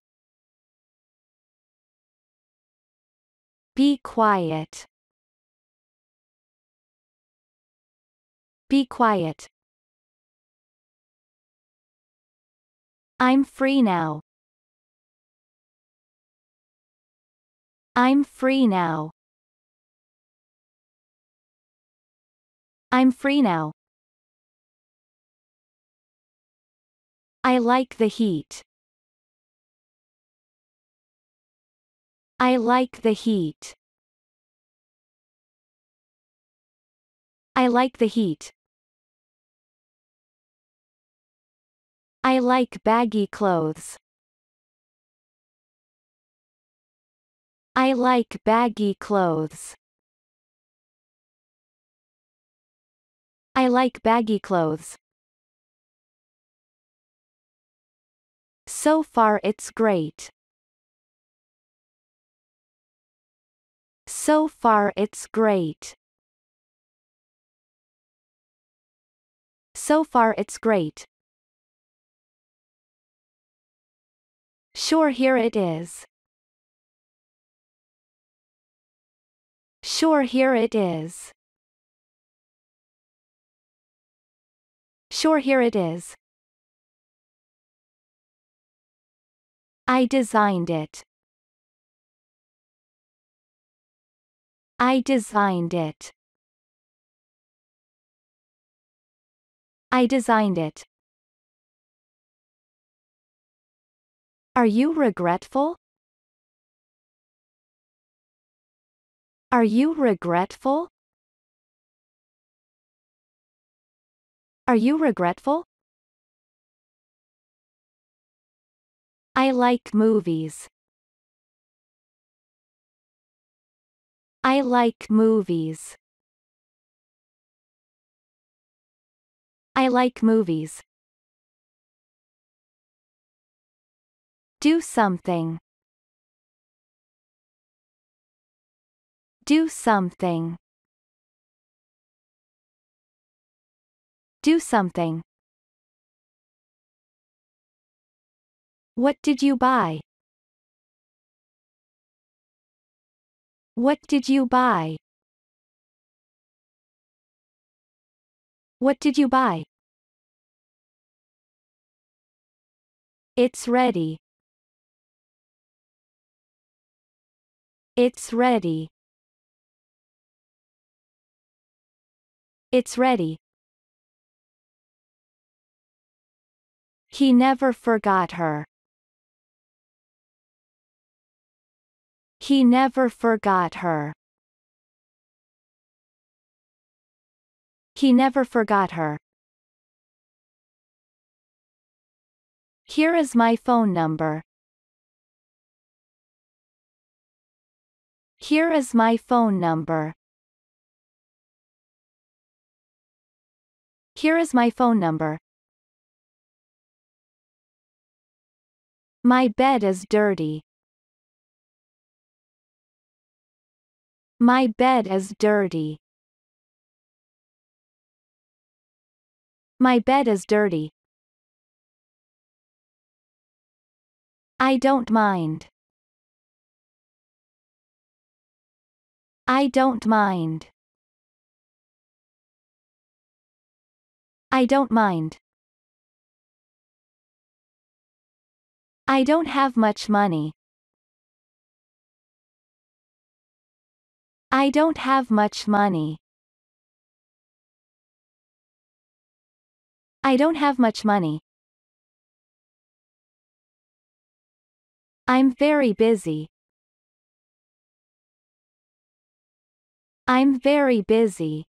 Be quiet. Be quiet. I'm free now. I'm free now. I'm free now. I like the heat. I like the heat. I like the heat. I like baggy clothes. I like baggy clothes. I like baggy clothes. So far it's great. So far it's great. So far it's great. Sure here it is. Sure here it is. Sure here it is. I designed it. I designed it. I designed it. Are you regretful? Are you regretful? Are you regretful? I like movies. I like movies. I like movies. Do something. Do something. Do something. What did you buy? What did you buy? What did you buy? It's ready. It's ready. It's ready. He never forgot her. He never forgot her. He never forgot her. Here is my phone number. Here is my phone number. Here is my phone number. My bed is dirty. My bed is dirty. My bed is dirty. I don't mind. I don't mind. I don't mind. I don't have much money. I don't have much money. I don't have much money. I'm very busy. I'm very busy.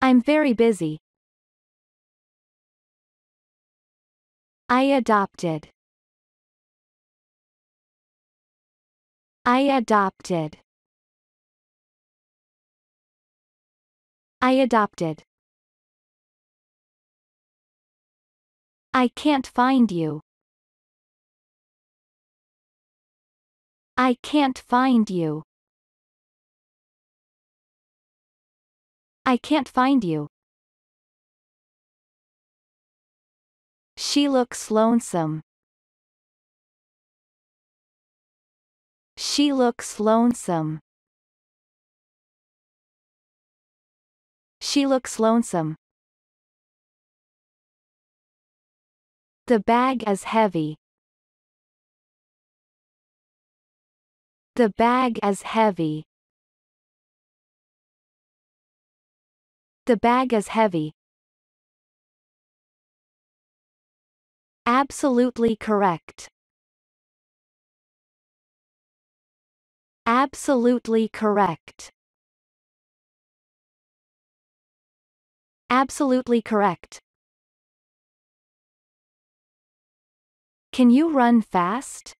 I'm very busy. I adopted. I adopted. I adopted. I can't find you. I can't find you. I can't find you. She looks lonesome. She looks lonesome. She looks lonesome. The bag is heavy. The bag is heavy. The bag is heavy. Absolutely correct. Absolutely correct. Absolutely correct. Can you run fast?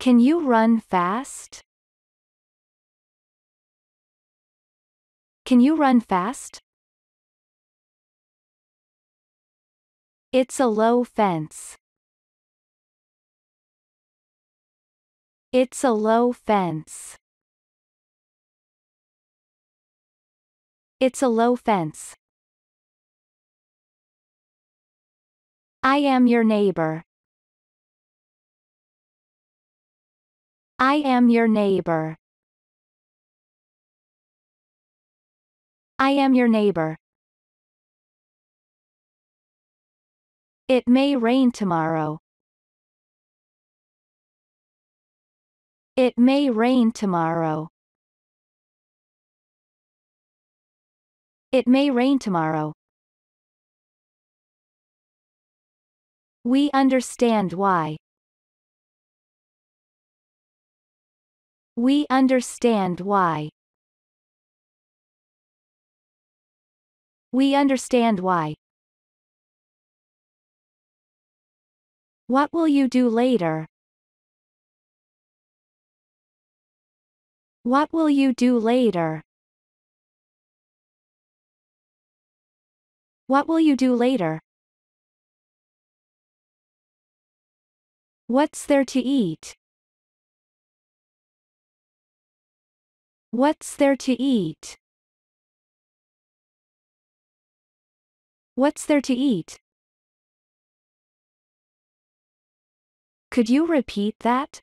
Can you run fast? Can you run fast? It's a low fence. It's a low fence. It's a low fence. I am your neighbor. I am your neighbor. I am your neighbor. It may rain tomorrow. It may rain tomorrow. It may rain tomorrow. We understand why. We understand why. We understand why. What will you do later? What will you do later? What will you do later? What's there to eat? What's there to eat? What's there to eat? Could you repeat that?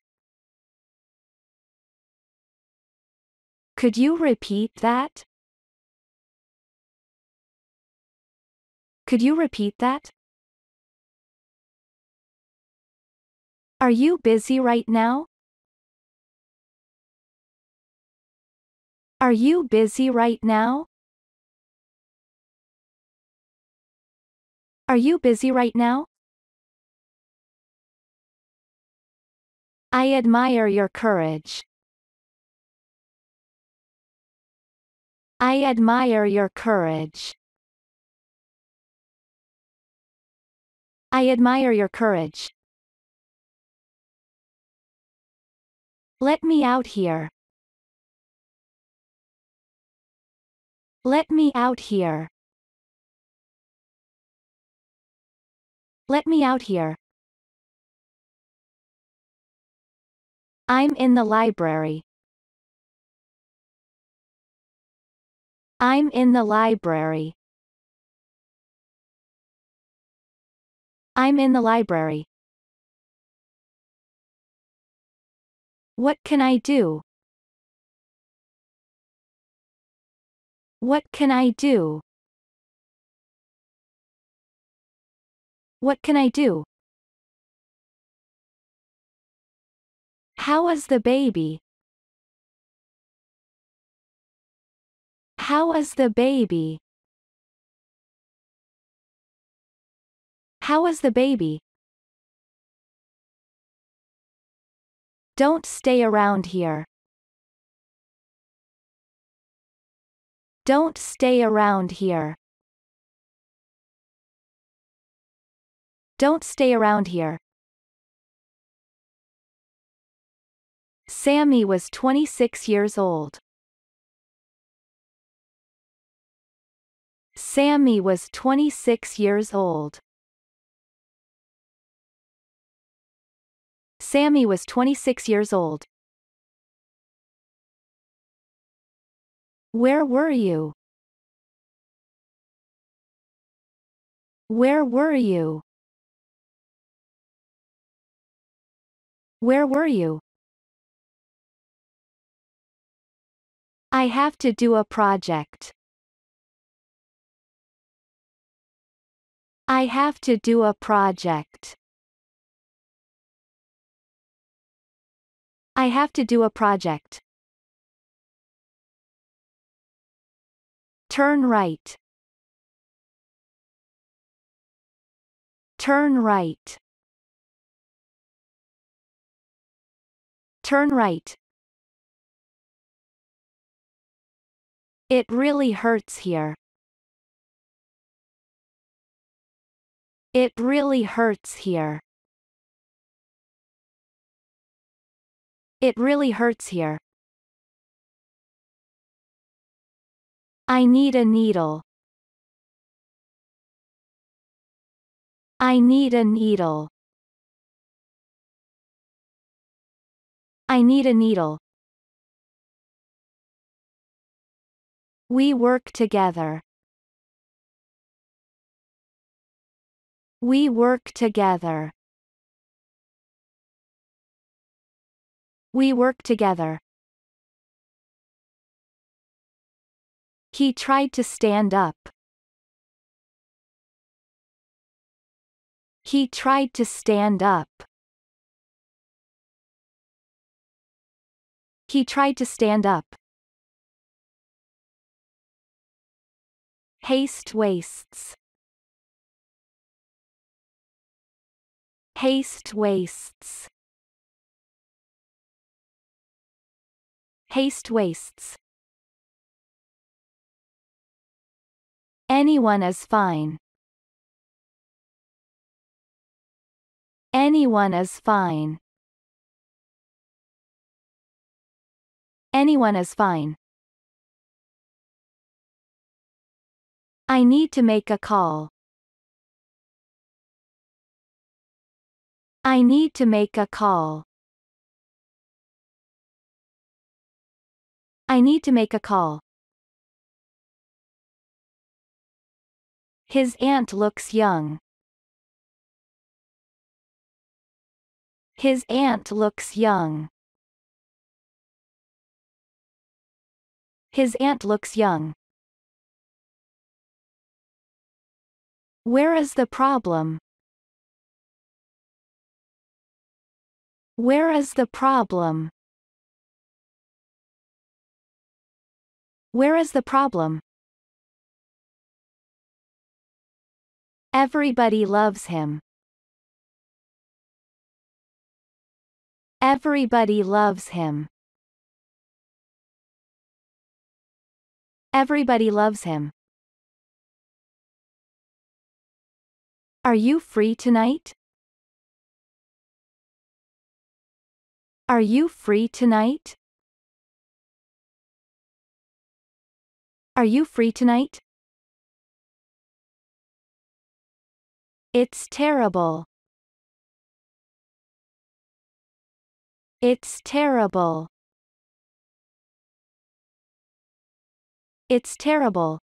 Could you repeat that? Could you repeat that? Are you busy right now? Are you busy right now? Are you busy right now? I admire your courage. I admire your courage. I admire your courage. Let me out here. Let me out here. Let me out here. I'm in the library. I'm in the library. I'm in the library. What can I do? What can I do? What can I do? How is the baby? How is the baby? How is the baby? Don't stay around here. Don't stay around here. Don't stay around here. Sammy was 26 years old. Sammy was 26 years old. Sammy was 26 years old. Where were you? Where were you? Where were you? I have to do a project. I have to do a project. I have to do a project. Turn right. Turn right. Turn right. It really hurts here. It really hurts here. It really hurts here. I need a needle. I need a needle. I need a needle. We work together. We work together. We work together. He tried to stand up. He tried to stand up. He tried to stand up. Haste wastes. Haste wastes. Haste wastes. Anyone is fine. Anyone is fine. Anyone is fine. I need to make a call. I need to make a call. I need to make a call. His aunt looks young. His aunt looks young. His aunt looks young. Where is the problem? Where is the problem? Where is the problem? Everybody loves him. Everybody loves him. Everybody loves him. Are you free tonight? Are you free tonight? Are you free tonight? It's terrible. It's terrible. It's terrible.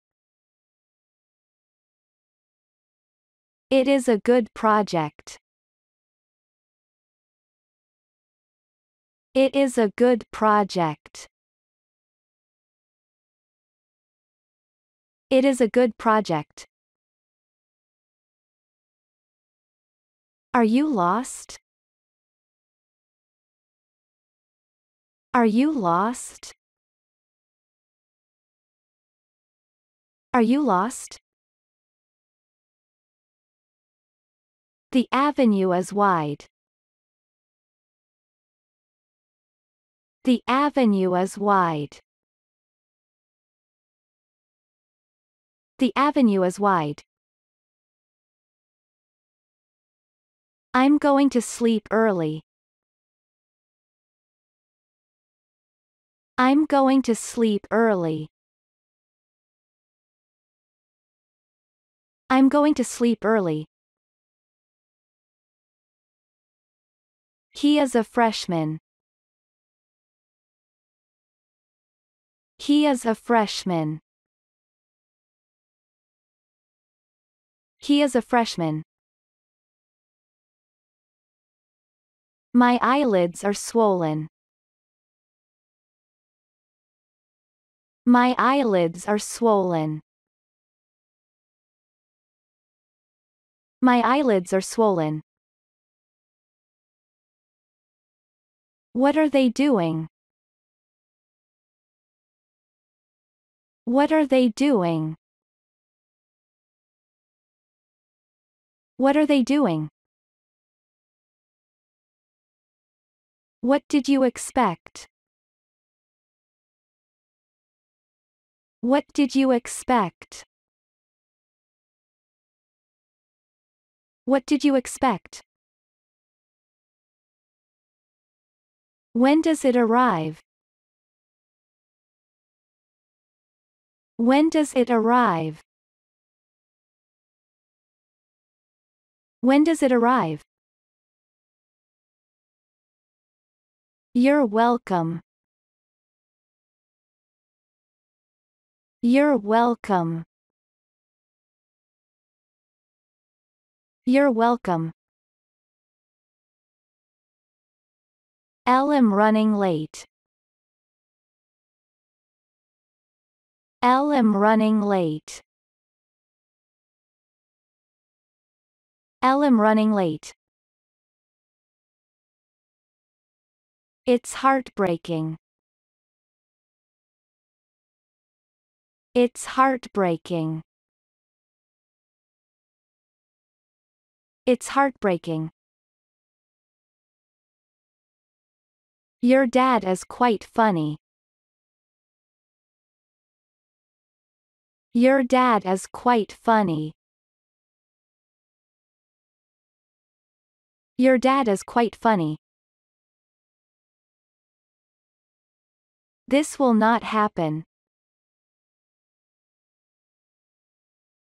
It is a good project. It is a good project. It is a good project. Are you lost? Are you lost? Are you lost? The avenue is wide. The avenue is wide. The avenue is wide. I'm going to sleep early. I'm going to sleep early. I'm going to sleep early. He is a freshman. He is a freshman. He is a freshman. My eyelids are swollen. My eyelids are swollen. My eyelids are swollen. What are they doing? What are they doing? What are they doing? What did you expect? What did you expect? What did you expect? When does it arrive? When does it arrive? When does it arrive? You're welcome. You're welcome. You're welcome. i am running late. L am running late. L am running late. It's heartbreaking. It's heartbreaking. It's heartbreaking. Your dad is quite funny. Your dad is quite funny. Your dad is quite funny. This will not happen.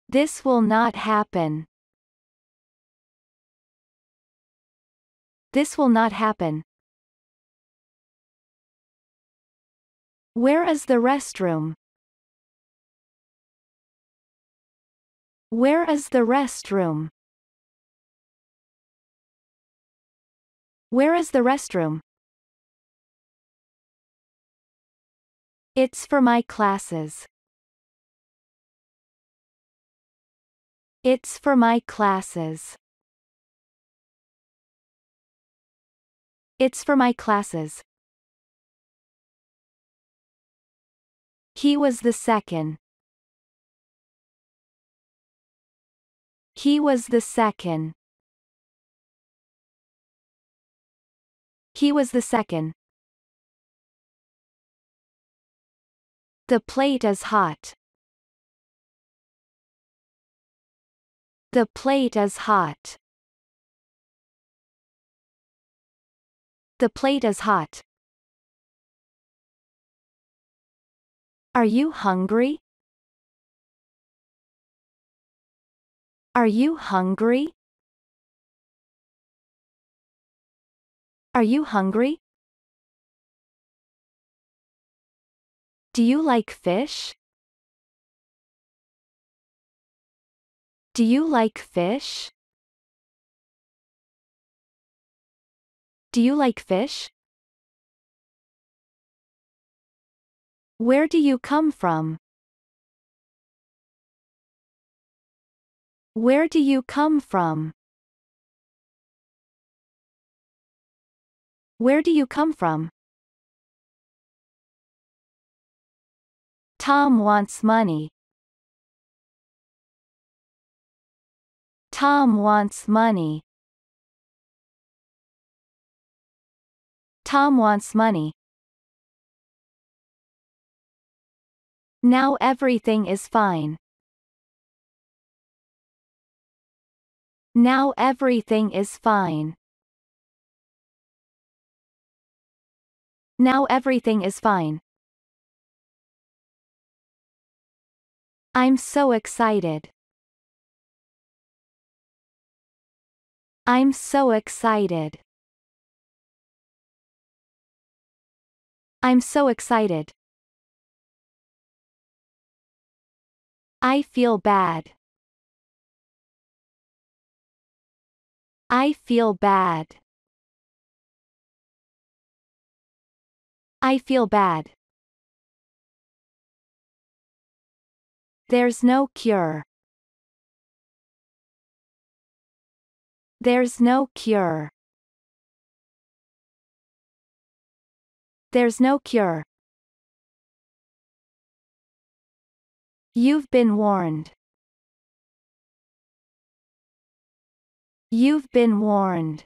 This will not happen. This will not happen. Where is the restroom? Where is the restroom? Where is the restroom? It's for my classes. It's for my classes. It's for my classes. He was the second. He was the second. He was the second. The plate is hot. The plate is hot. The plate is hot. Are you hungry? Are you hungry? Are you hungry? Do you like fish? Do you like fish? Do you like fish? Where do you come from? Where do you come from? Where do you come from? Tom wants money. Tom wants money. Tom wants money. Now everything is fine. Now everything is fine. Now everything is fine. I'm so excited. I'm so excited. I'm so excited. I feel bad. I feel bad. I feel bad. There's no cure. There's no cure. There's no cure. You've been warned. You've been warned.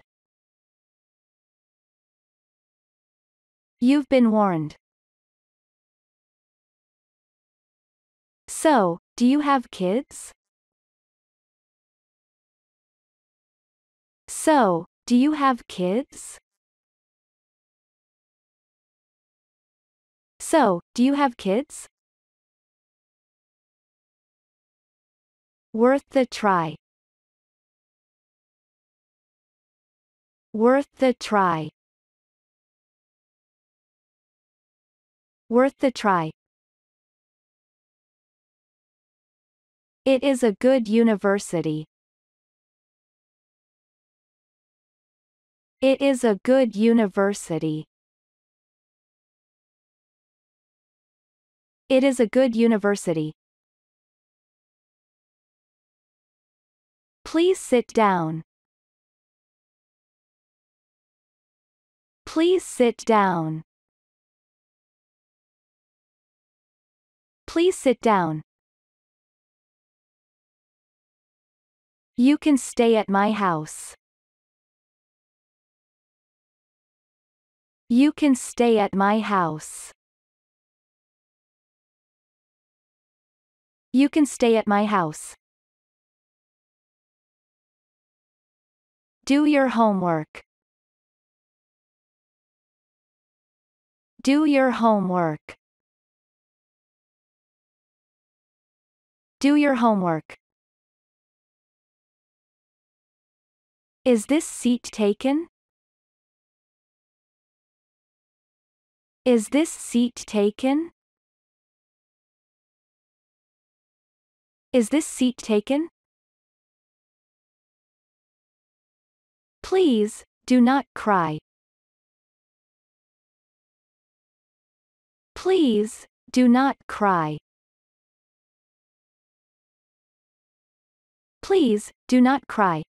You've been warned. So, do you have kids? So, do you have kids? So, do you have kids? Worth the try. Worth the try. Worth the try. It is a good university. It is a good university. It is a good university. Please sit down. Please sit down. Please sit down. You can stay at my house. You can stay at my house. You can stay at my house. Do your homework. Do your homework. Do your homework. Is this seat taken? Is this seat taken? Is this seat taken? Please, do not cry. Please, do not cry. Please, do not cry.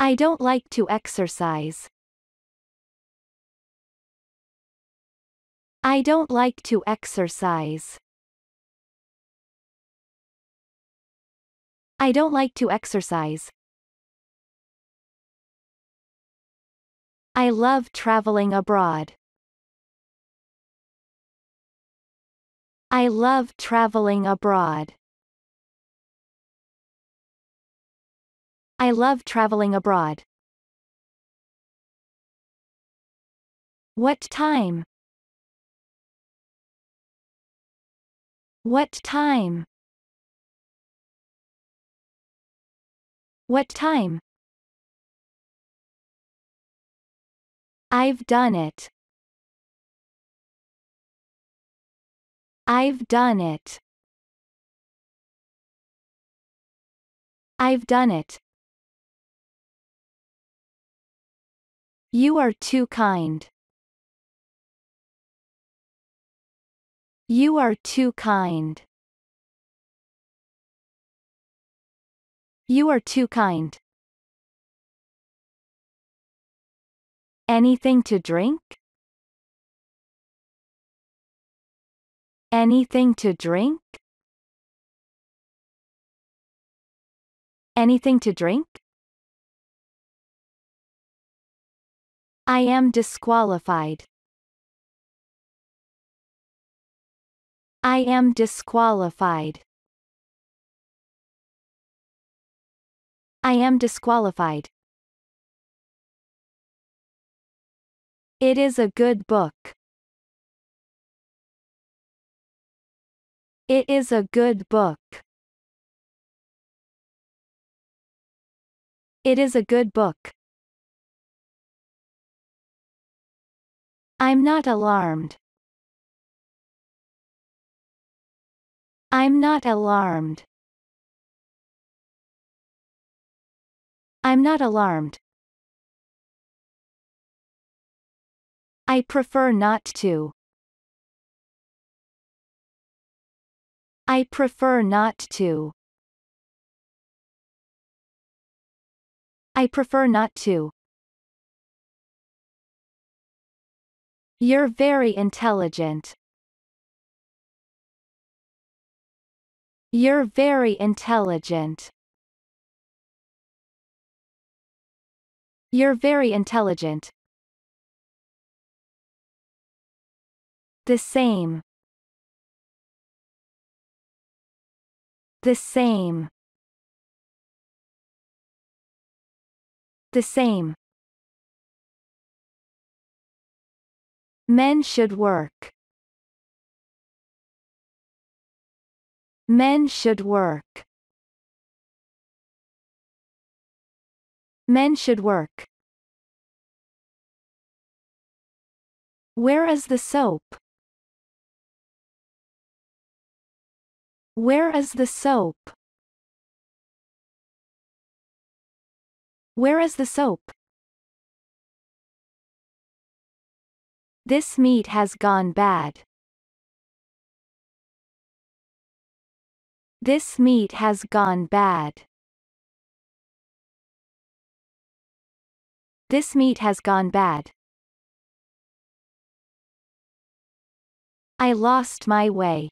I don't like to exercise. I don't like to exercise. I don't like to exercise. I love traveling abroad. I love traveling abroad. I love traveling abroad. What time? What time? What time? I've done it. I've done it. I've done it. You are too kind. You are too kind. You are too kind. Anything to drink? Anything to drink? Anything to drink? I am disqualified. I am disqualified. I am disqualified. It is a good book. It is a good book. It is a good book. I'm not alarmed. I'm not alarmed. I'm not alarmed. I prefer not to. I prefer not to. I prefer not to. You're very intelligent. You're very intelligent. You're very intelligent. The same. The same. The same. Men should work. Men should work. Men should work. Where is the soap? Where is the soap? Where is the soap? This meat has gone bad. This meat has gone bad. This meat has gone bad. I lost my way.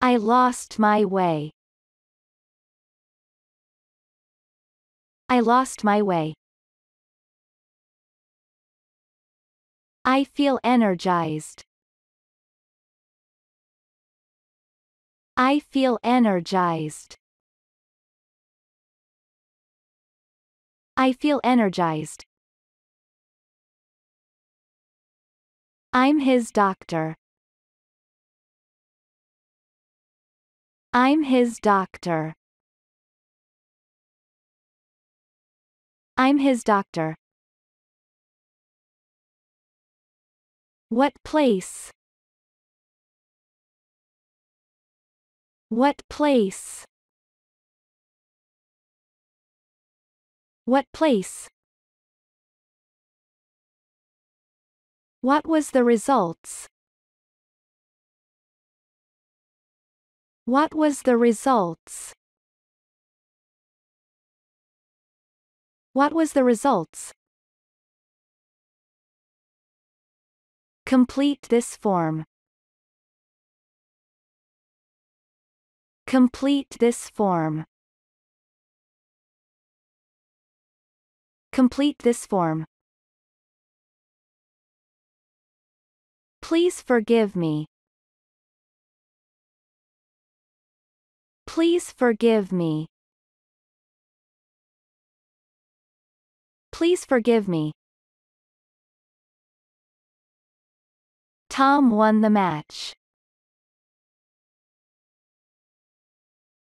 I lost my way. I lost my way. I feel energized. I feel energized. I feel energized. I'm his doctor. I'm his doctor. I'm his doctor. What place? What place? What place? What was the results? What was the results? What was the results? Complete this form. Complete this form. Complete this form. Please forgive me. Please forgive me. Please forgive me. Tom won the match.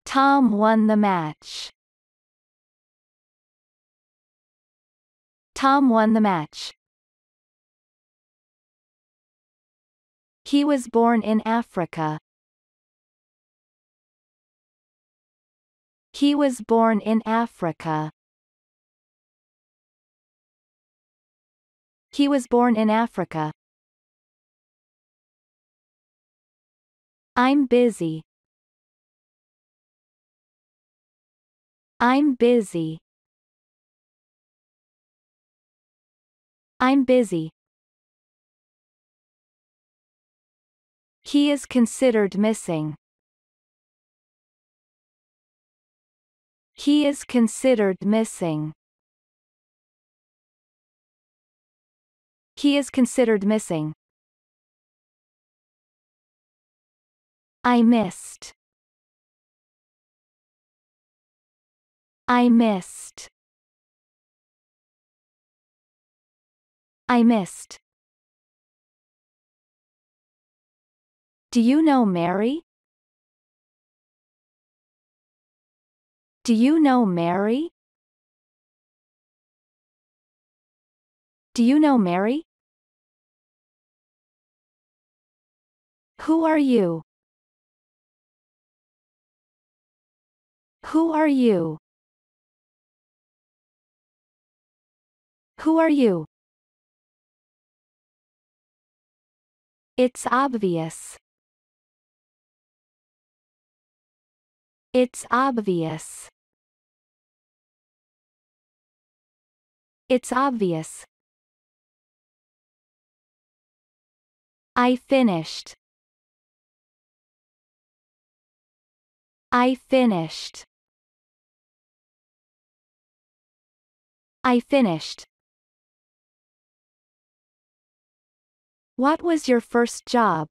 Tom won the match. Tom won the match. He was born in Africa. He was born in Africa. He was born in Africa. I'm busy. I'm busy. I'm busy. He is considered missing. He is considered missing. He is considered missing. I missed. I missed. I missed. Do you know Mary? Do you know Mary? Do you know Mary? Who are you? Who are you? Who are you? It's obvious. It's obvious. It's obvious. I finished. I finished. I finished. What was your first job?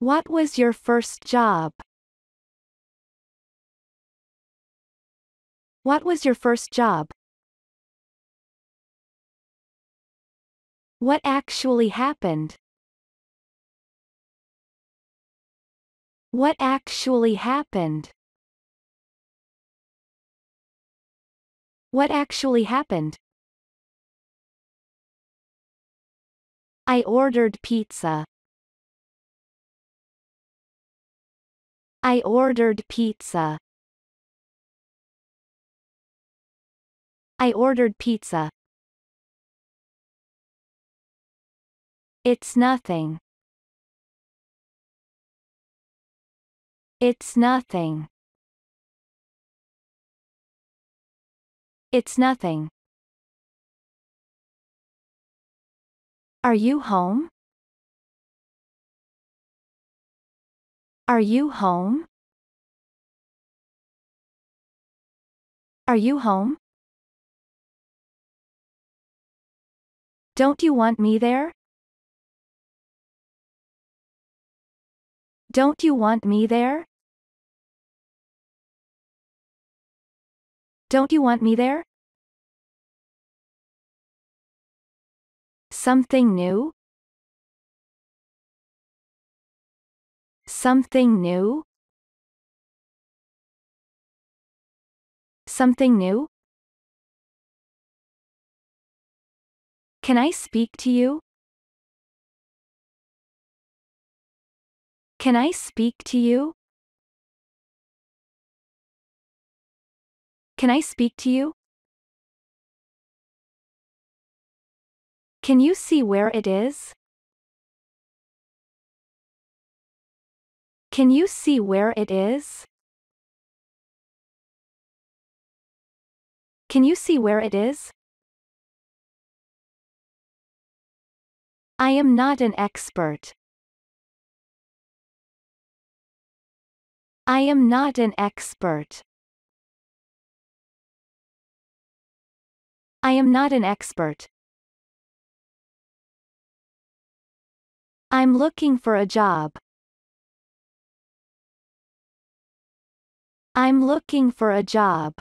What was your first job? What was your first job? What actually happened? What actually happened? What actually happened? I ordered pizza. I ordered pizza. I ordered pizza. It's nothing. It's nothing. It's nothing. Are you home? Are you home? Are you home? Don't you want me there? Don't you want me there? Don't you want me there? Something new? Something new? Something new? Can I speak to you? Can I speak to you? Can I speak to you? Can you see where it is? Can you see where it is? Can you see where it is? I am not an expert. I am not an expert. I am not an expert. I'm looking for a job. I'm looking for a job.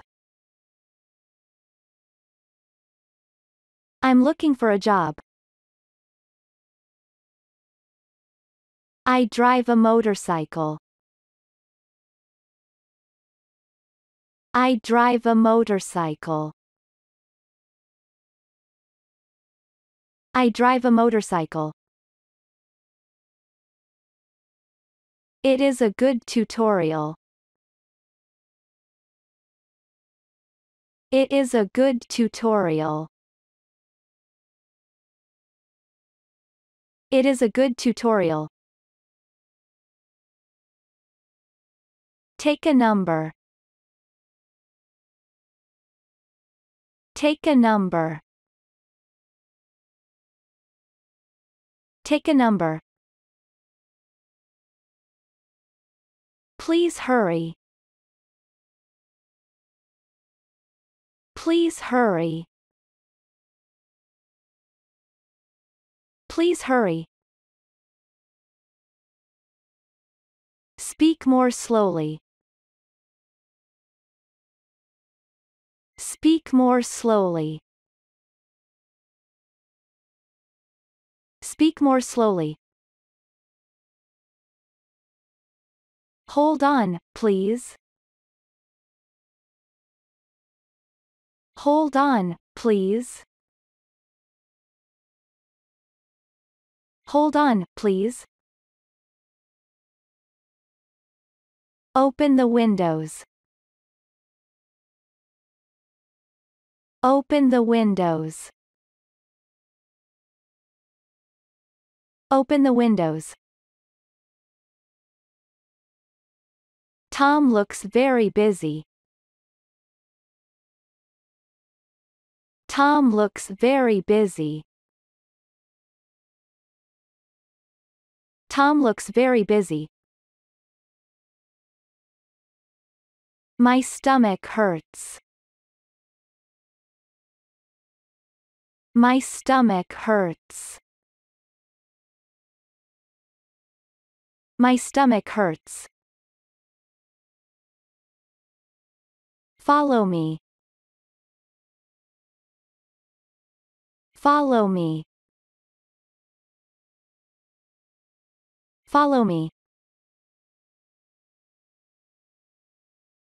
I'm looking for a job. I drive a motorcycle. I drive a motorcycle. I drive a motorcycle. It is a good tutorial. It is a good tutorial. It is a good tutorial. Take a number. Take a number. Take a number. Please hurry. Please hurry. Please hurry. Speak more slowly. Speak more slowly. Speak more slowly. Hold on, please. Hold on, please. Hold on, please. Open the windows. Open the windows. Open the windows. Tom looks very busy. Tom looks very busy. Tom looks very busy. My stomach hurts. My stomach hurts. My stomach hurts. Follow me. Follow me. Follow me.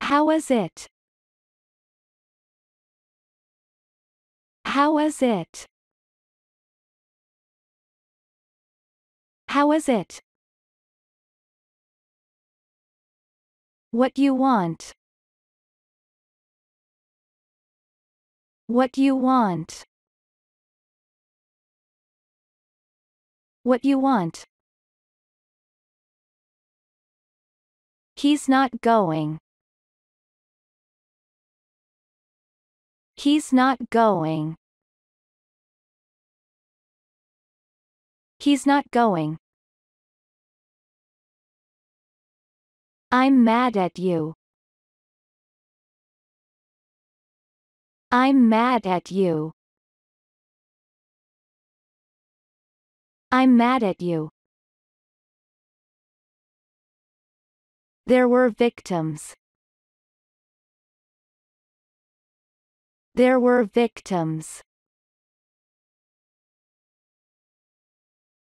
How is it? How was it? How was it? What you want? What you want? What you want? He's not going. He's not going. He's not going. I'm mad at you. I'm mad at you. I'm mad at you. There were victims. There were victims.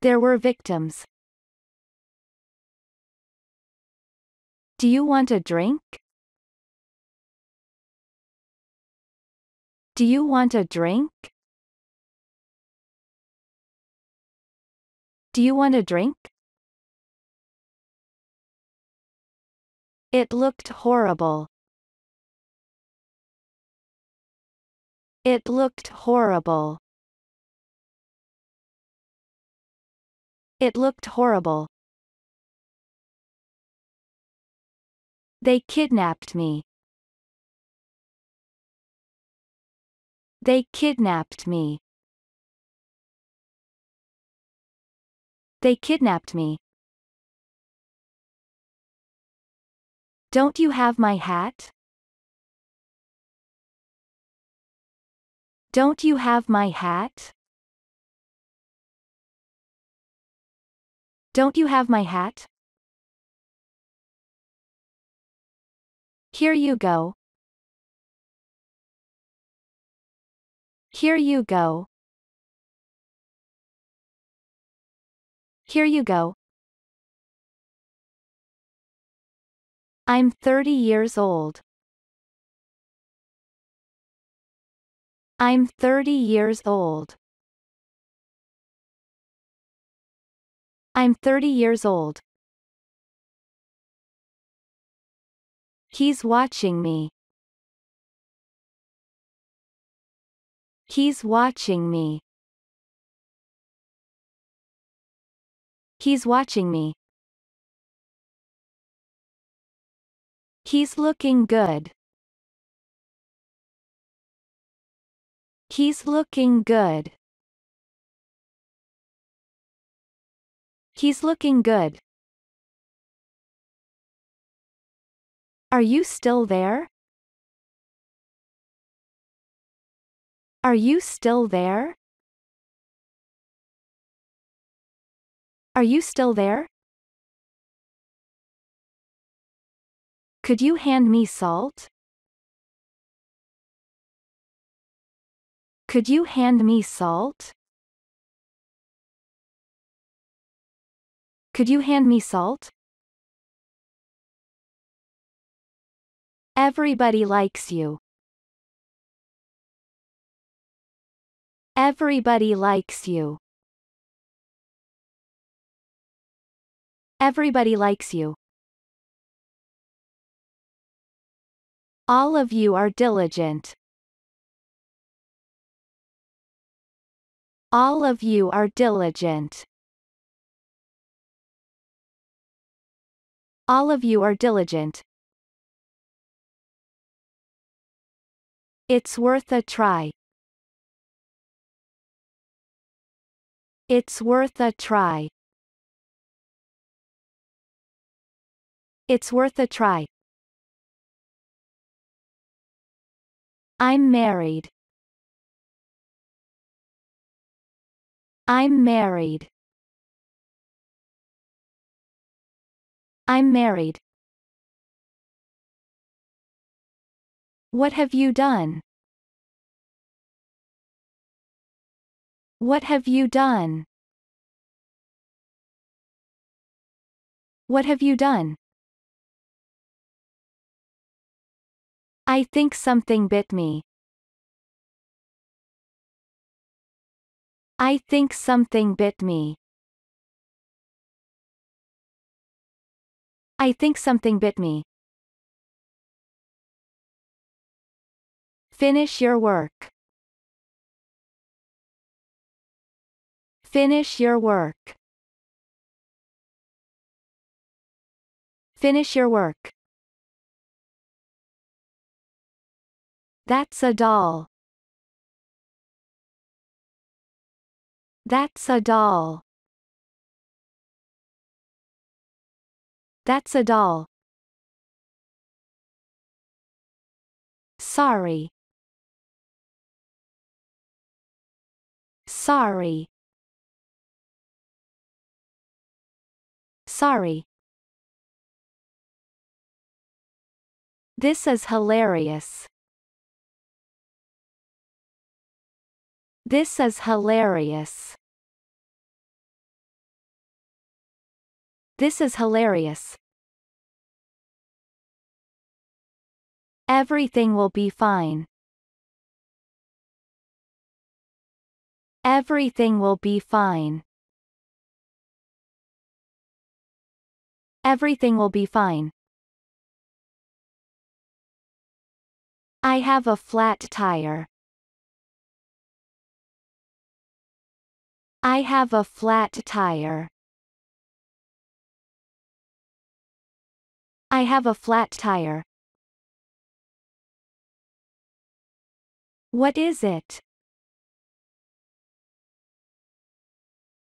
There were victims. Do you want a drink? Do you want a drink? Do you want a drink? It looked horrible. It looked horrible. It looked horrible. They kidnapped me. They kidnapped me. They kidnapped me. Don't you have my hat? Don't you have my hat? Don't you have my hat? Here you go. Here you go. Here you go. I'm 30 years old. I'm 30 years old. I'm 30 years old. He's watching me. He's watching me. He's watching me. He's looking good. He's looking good. He's looking good. Are you still there? Are you still there? Are you still there? Could you hand me salt? Could you hand me salt? Could you hand me salt? Everybody likes you. Everybody likes you. Everybody likes you. All of you are diligent. All of you are diligent. All of you are diligent. It's worth a try. It's worth a try. It's worth a try. I'm married. I'm married. I'm married. What have you done? What have you done? What have you done? I think something bit me. I think something bit me. I think something bit me. Finish your work. Finish your work. Finish your work. That's a doll. That's a doll. That's a doll. Sorry. Sorry. Sorry. This is hilarious. This is hilarious. This is hilarious. Everything will be fine. Everything will be fine. Everything will be fine. I have a flat tire. I have a flat tire. I have a flat tire. What is it?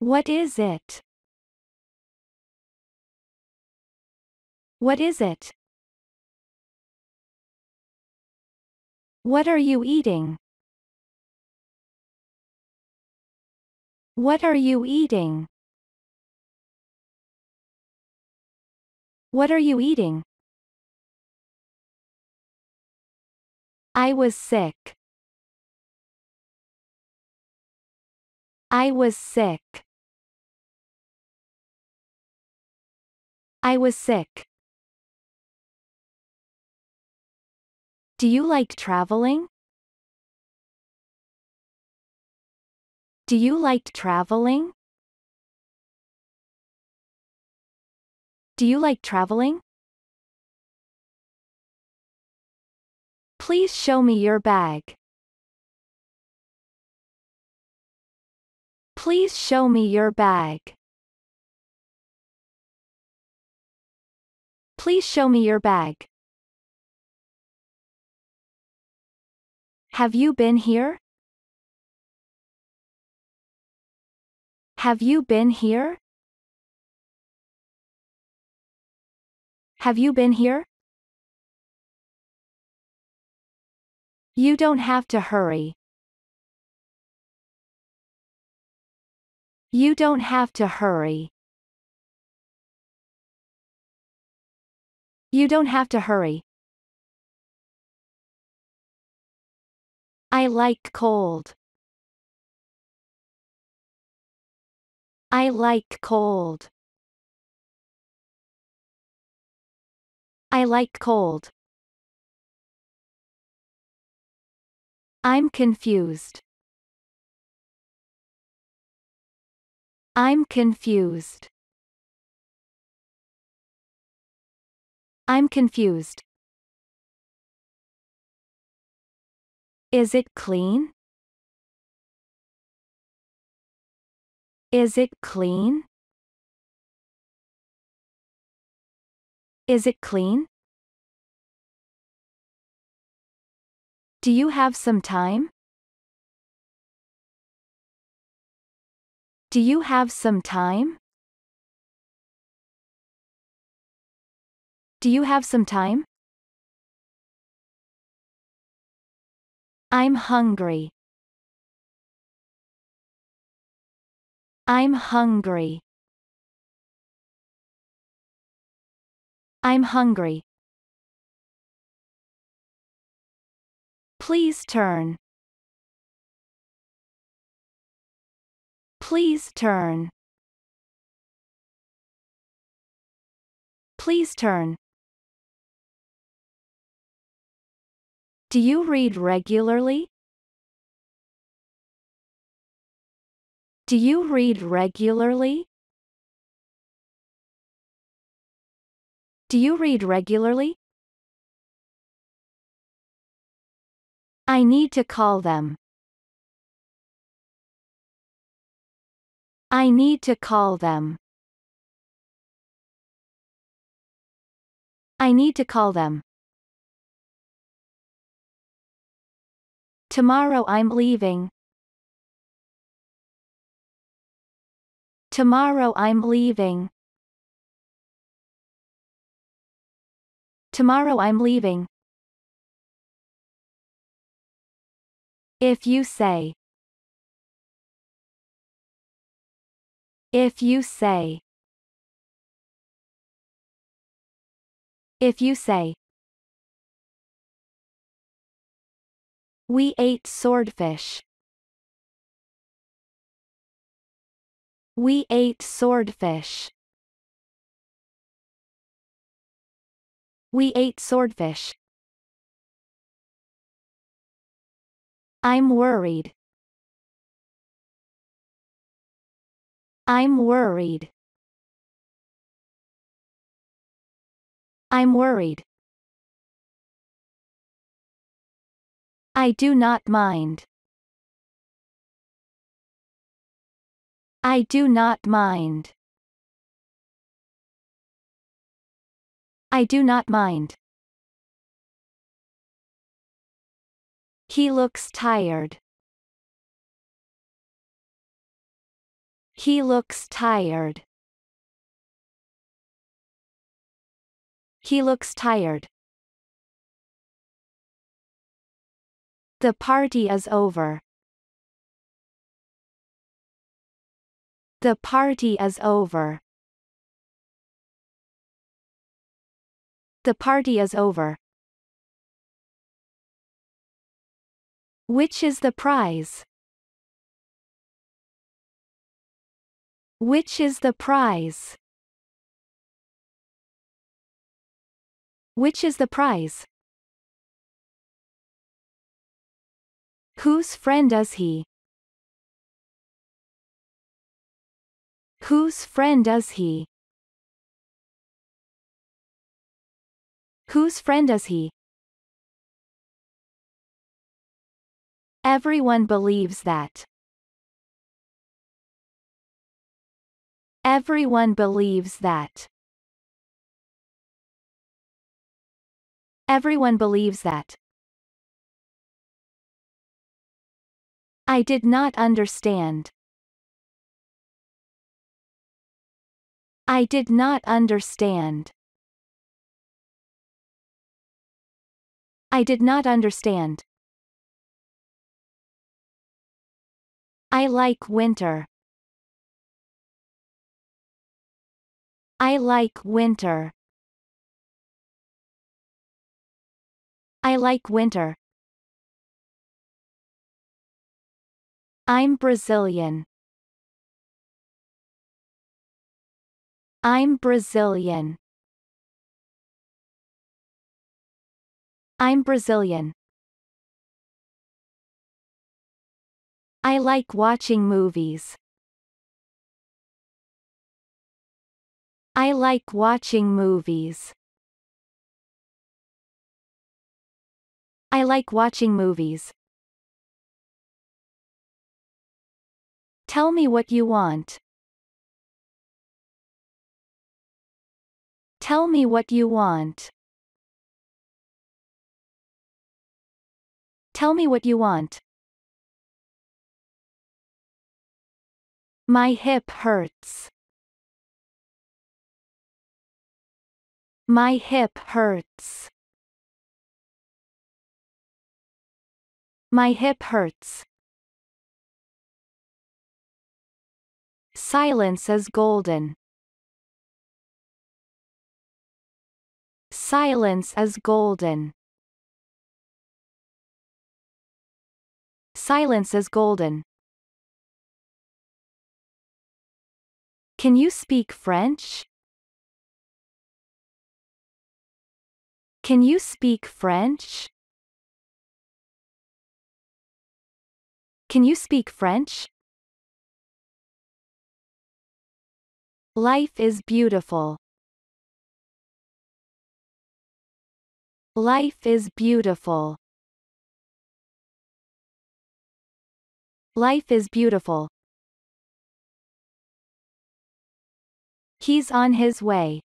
What is it? What is it? What are you eating? What are you eating? What are you eating? I was sick. I was sick. I was sick. Do you like traveling? Do you like traveling? Do you like traveling? Please show me your bag. Please show me your bag. Please show me your bag. Have you been here? Have you been here? Have you been here? You don't have to hurry. You don't have to hurry. You don't have to hurry. I like cold. I like cold. I like cold. I'm confused. I'm confused. I'm confused. Is it clean? Is it clean? Is it clean? Do you have some time? Do you have some time? Do you have some time? I'm hungry. I'm hungry. I'm hungry. Please turn. Please turn. Please turn. Do you read regularly? Do you read regularly? Do you read regularly? I need to call them. I need to call them. I need to call them. Tomorrow I'm leaving. Tomorrow I'm leaving. Tomorrow I'm leaving. If you say. If you say. If you say. We ate swordfish. We ate swordfish. We ate swordfish. I'm worried. I'm worried. I'm worried. I do not mind. I do not mind. I do not mind. He looks tired. He looks tired. He looks tired. The party is over. The party is over. The party is over. Which is the prize? Which is the prize? Which is the prize? Whose friend is he? Whose friend is he? Whose friend is he? Everyone believes that. Everyone believes that. Everyone believes that. I did not understand. I did not understand. I did not understand. I like winter. I like winter. I like winter. I'm Brazilian. I'm Brazilian. I'm Brazilian. I like watching movies. I like watching movies. I like watching movies. Tell me what you want. Tell me what you want. Tell me what you want. My hip hurts. My hip hurts. My hip hurts. Silence is golden. Silence is golden. Silence is golden. Can you speak French? Can you speak French? Can you speak French? Life is beautiful. Life is beautiful. Life is beautiful. He's on his way.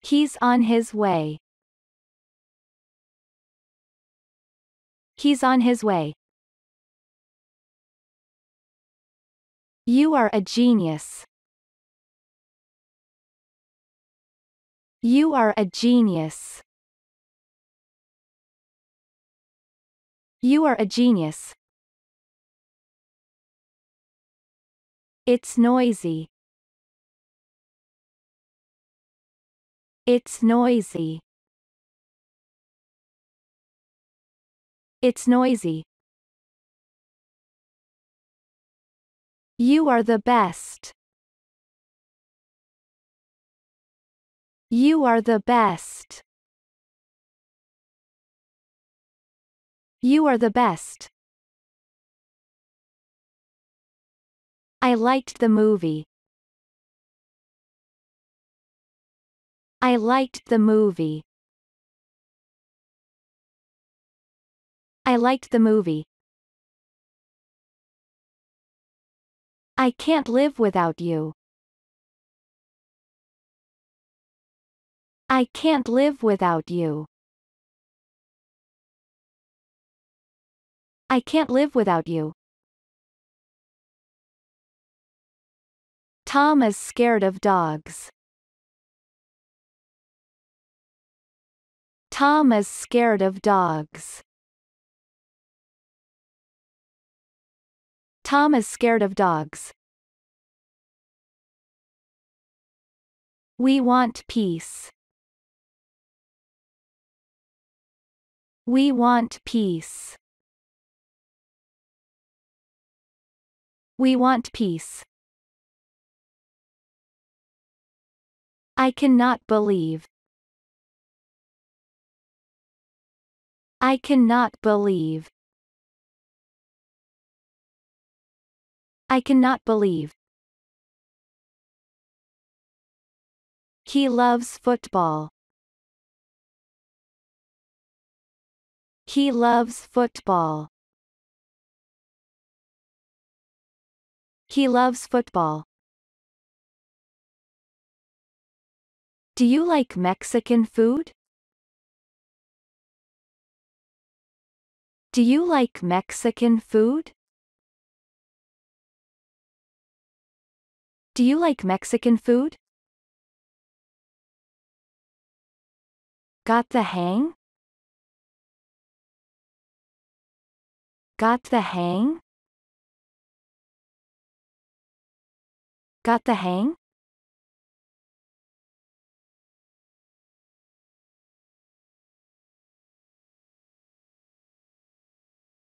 He's on his way. He's on his way. You are a genius. You are a genius. You are a genius. It's noisy. It's noisy. It's noisy. You are the best. You are the best. You are the best. I liked the movie. I liked the movie. I liked the movie. I can't live without you. I can't live without you. I can't live without you. Tom is scared of dogs. Tom is scared of dogs. Tom is scared of dogs. We want peace. We want peace. We want peace. I cannot believe. I cannot believe. I cannot believe. He loves football. He loves football. He loves football. Do you like Mexican food? Do you like Mexican food? Do you like Mexican food? Got the hang? Got the hang? Got the hang?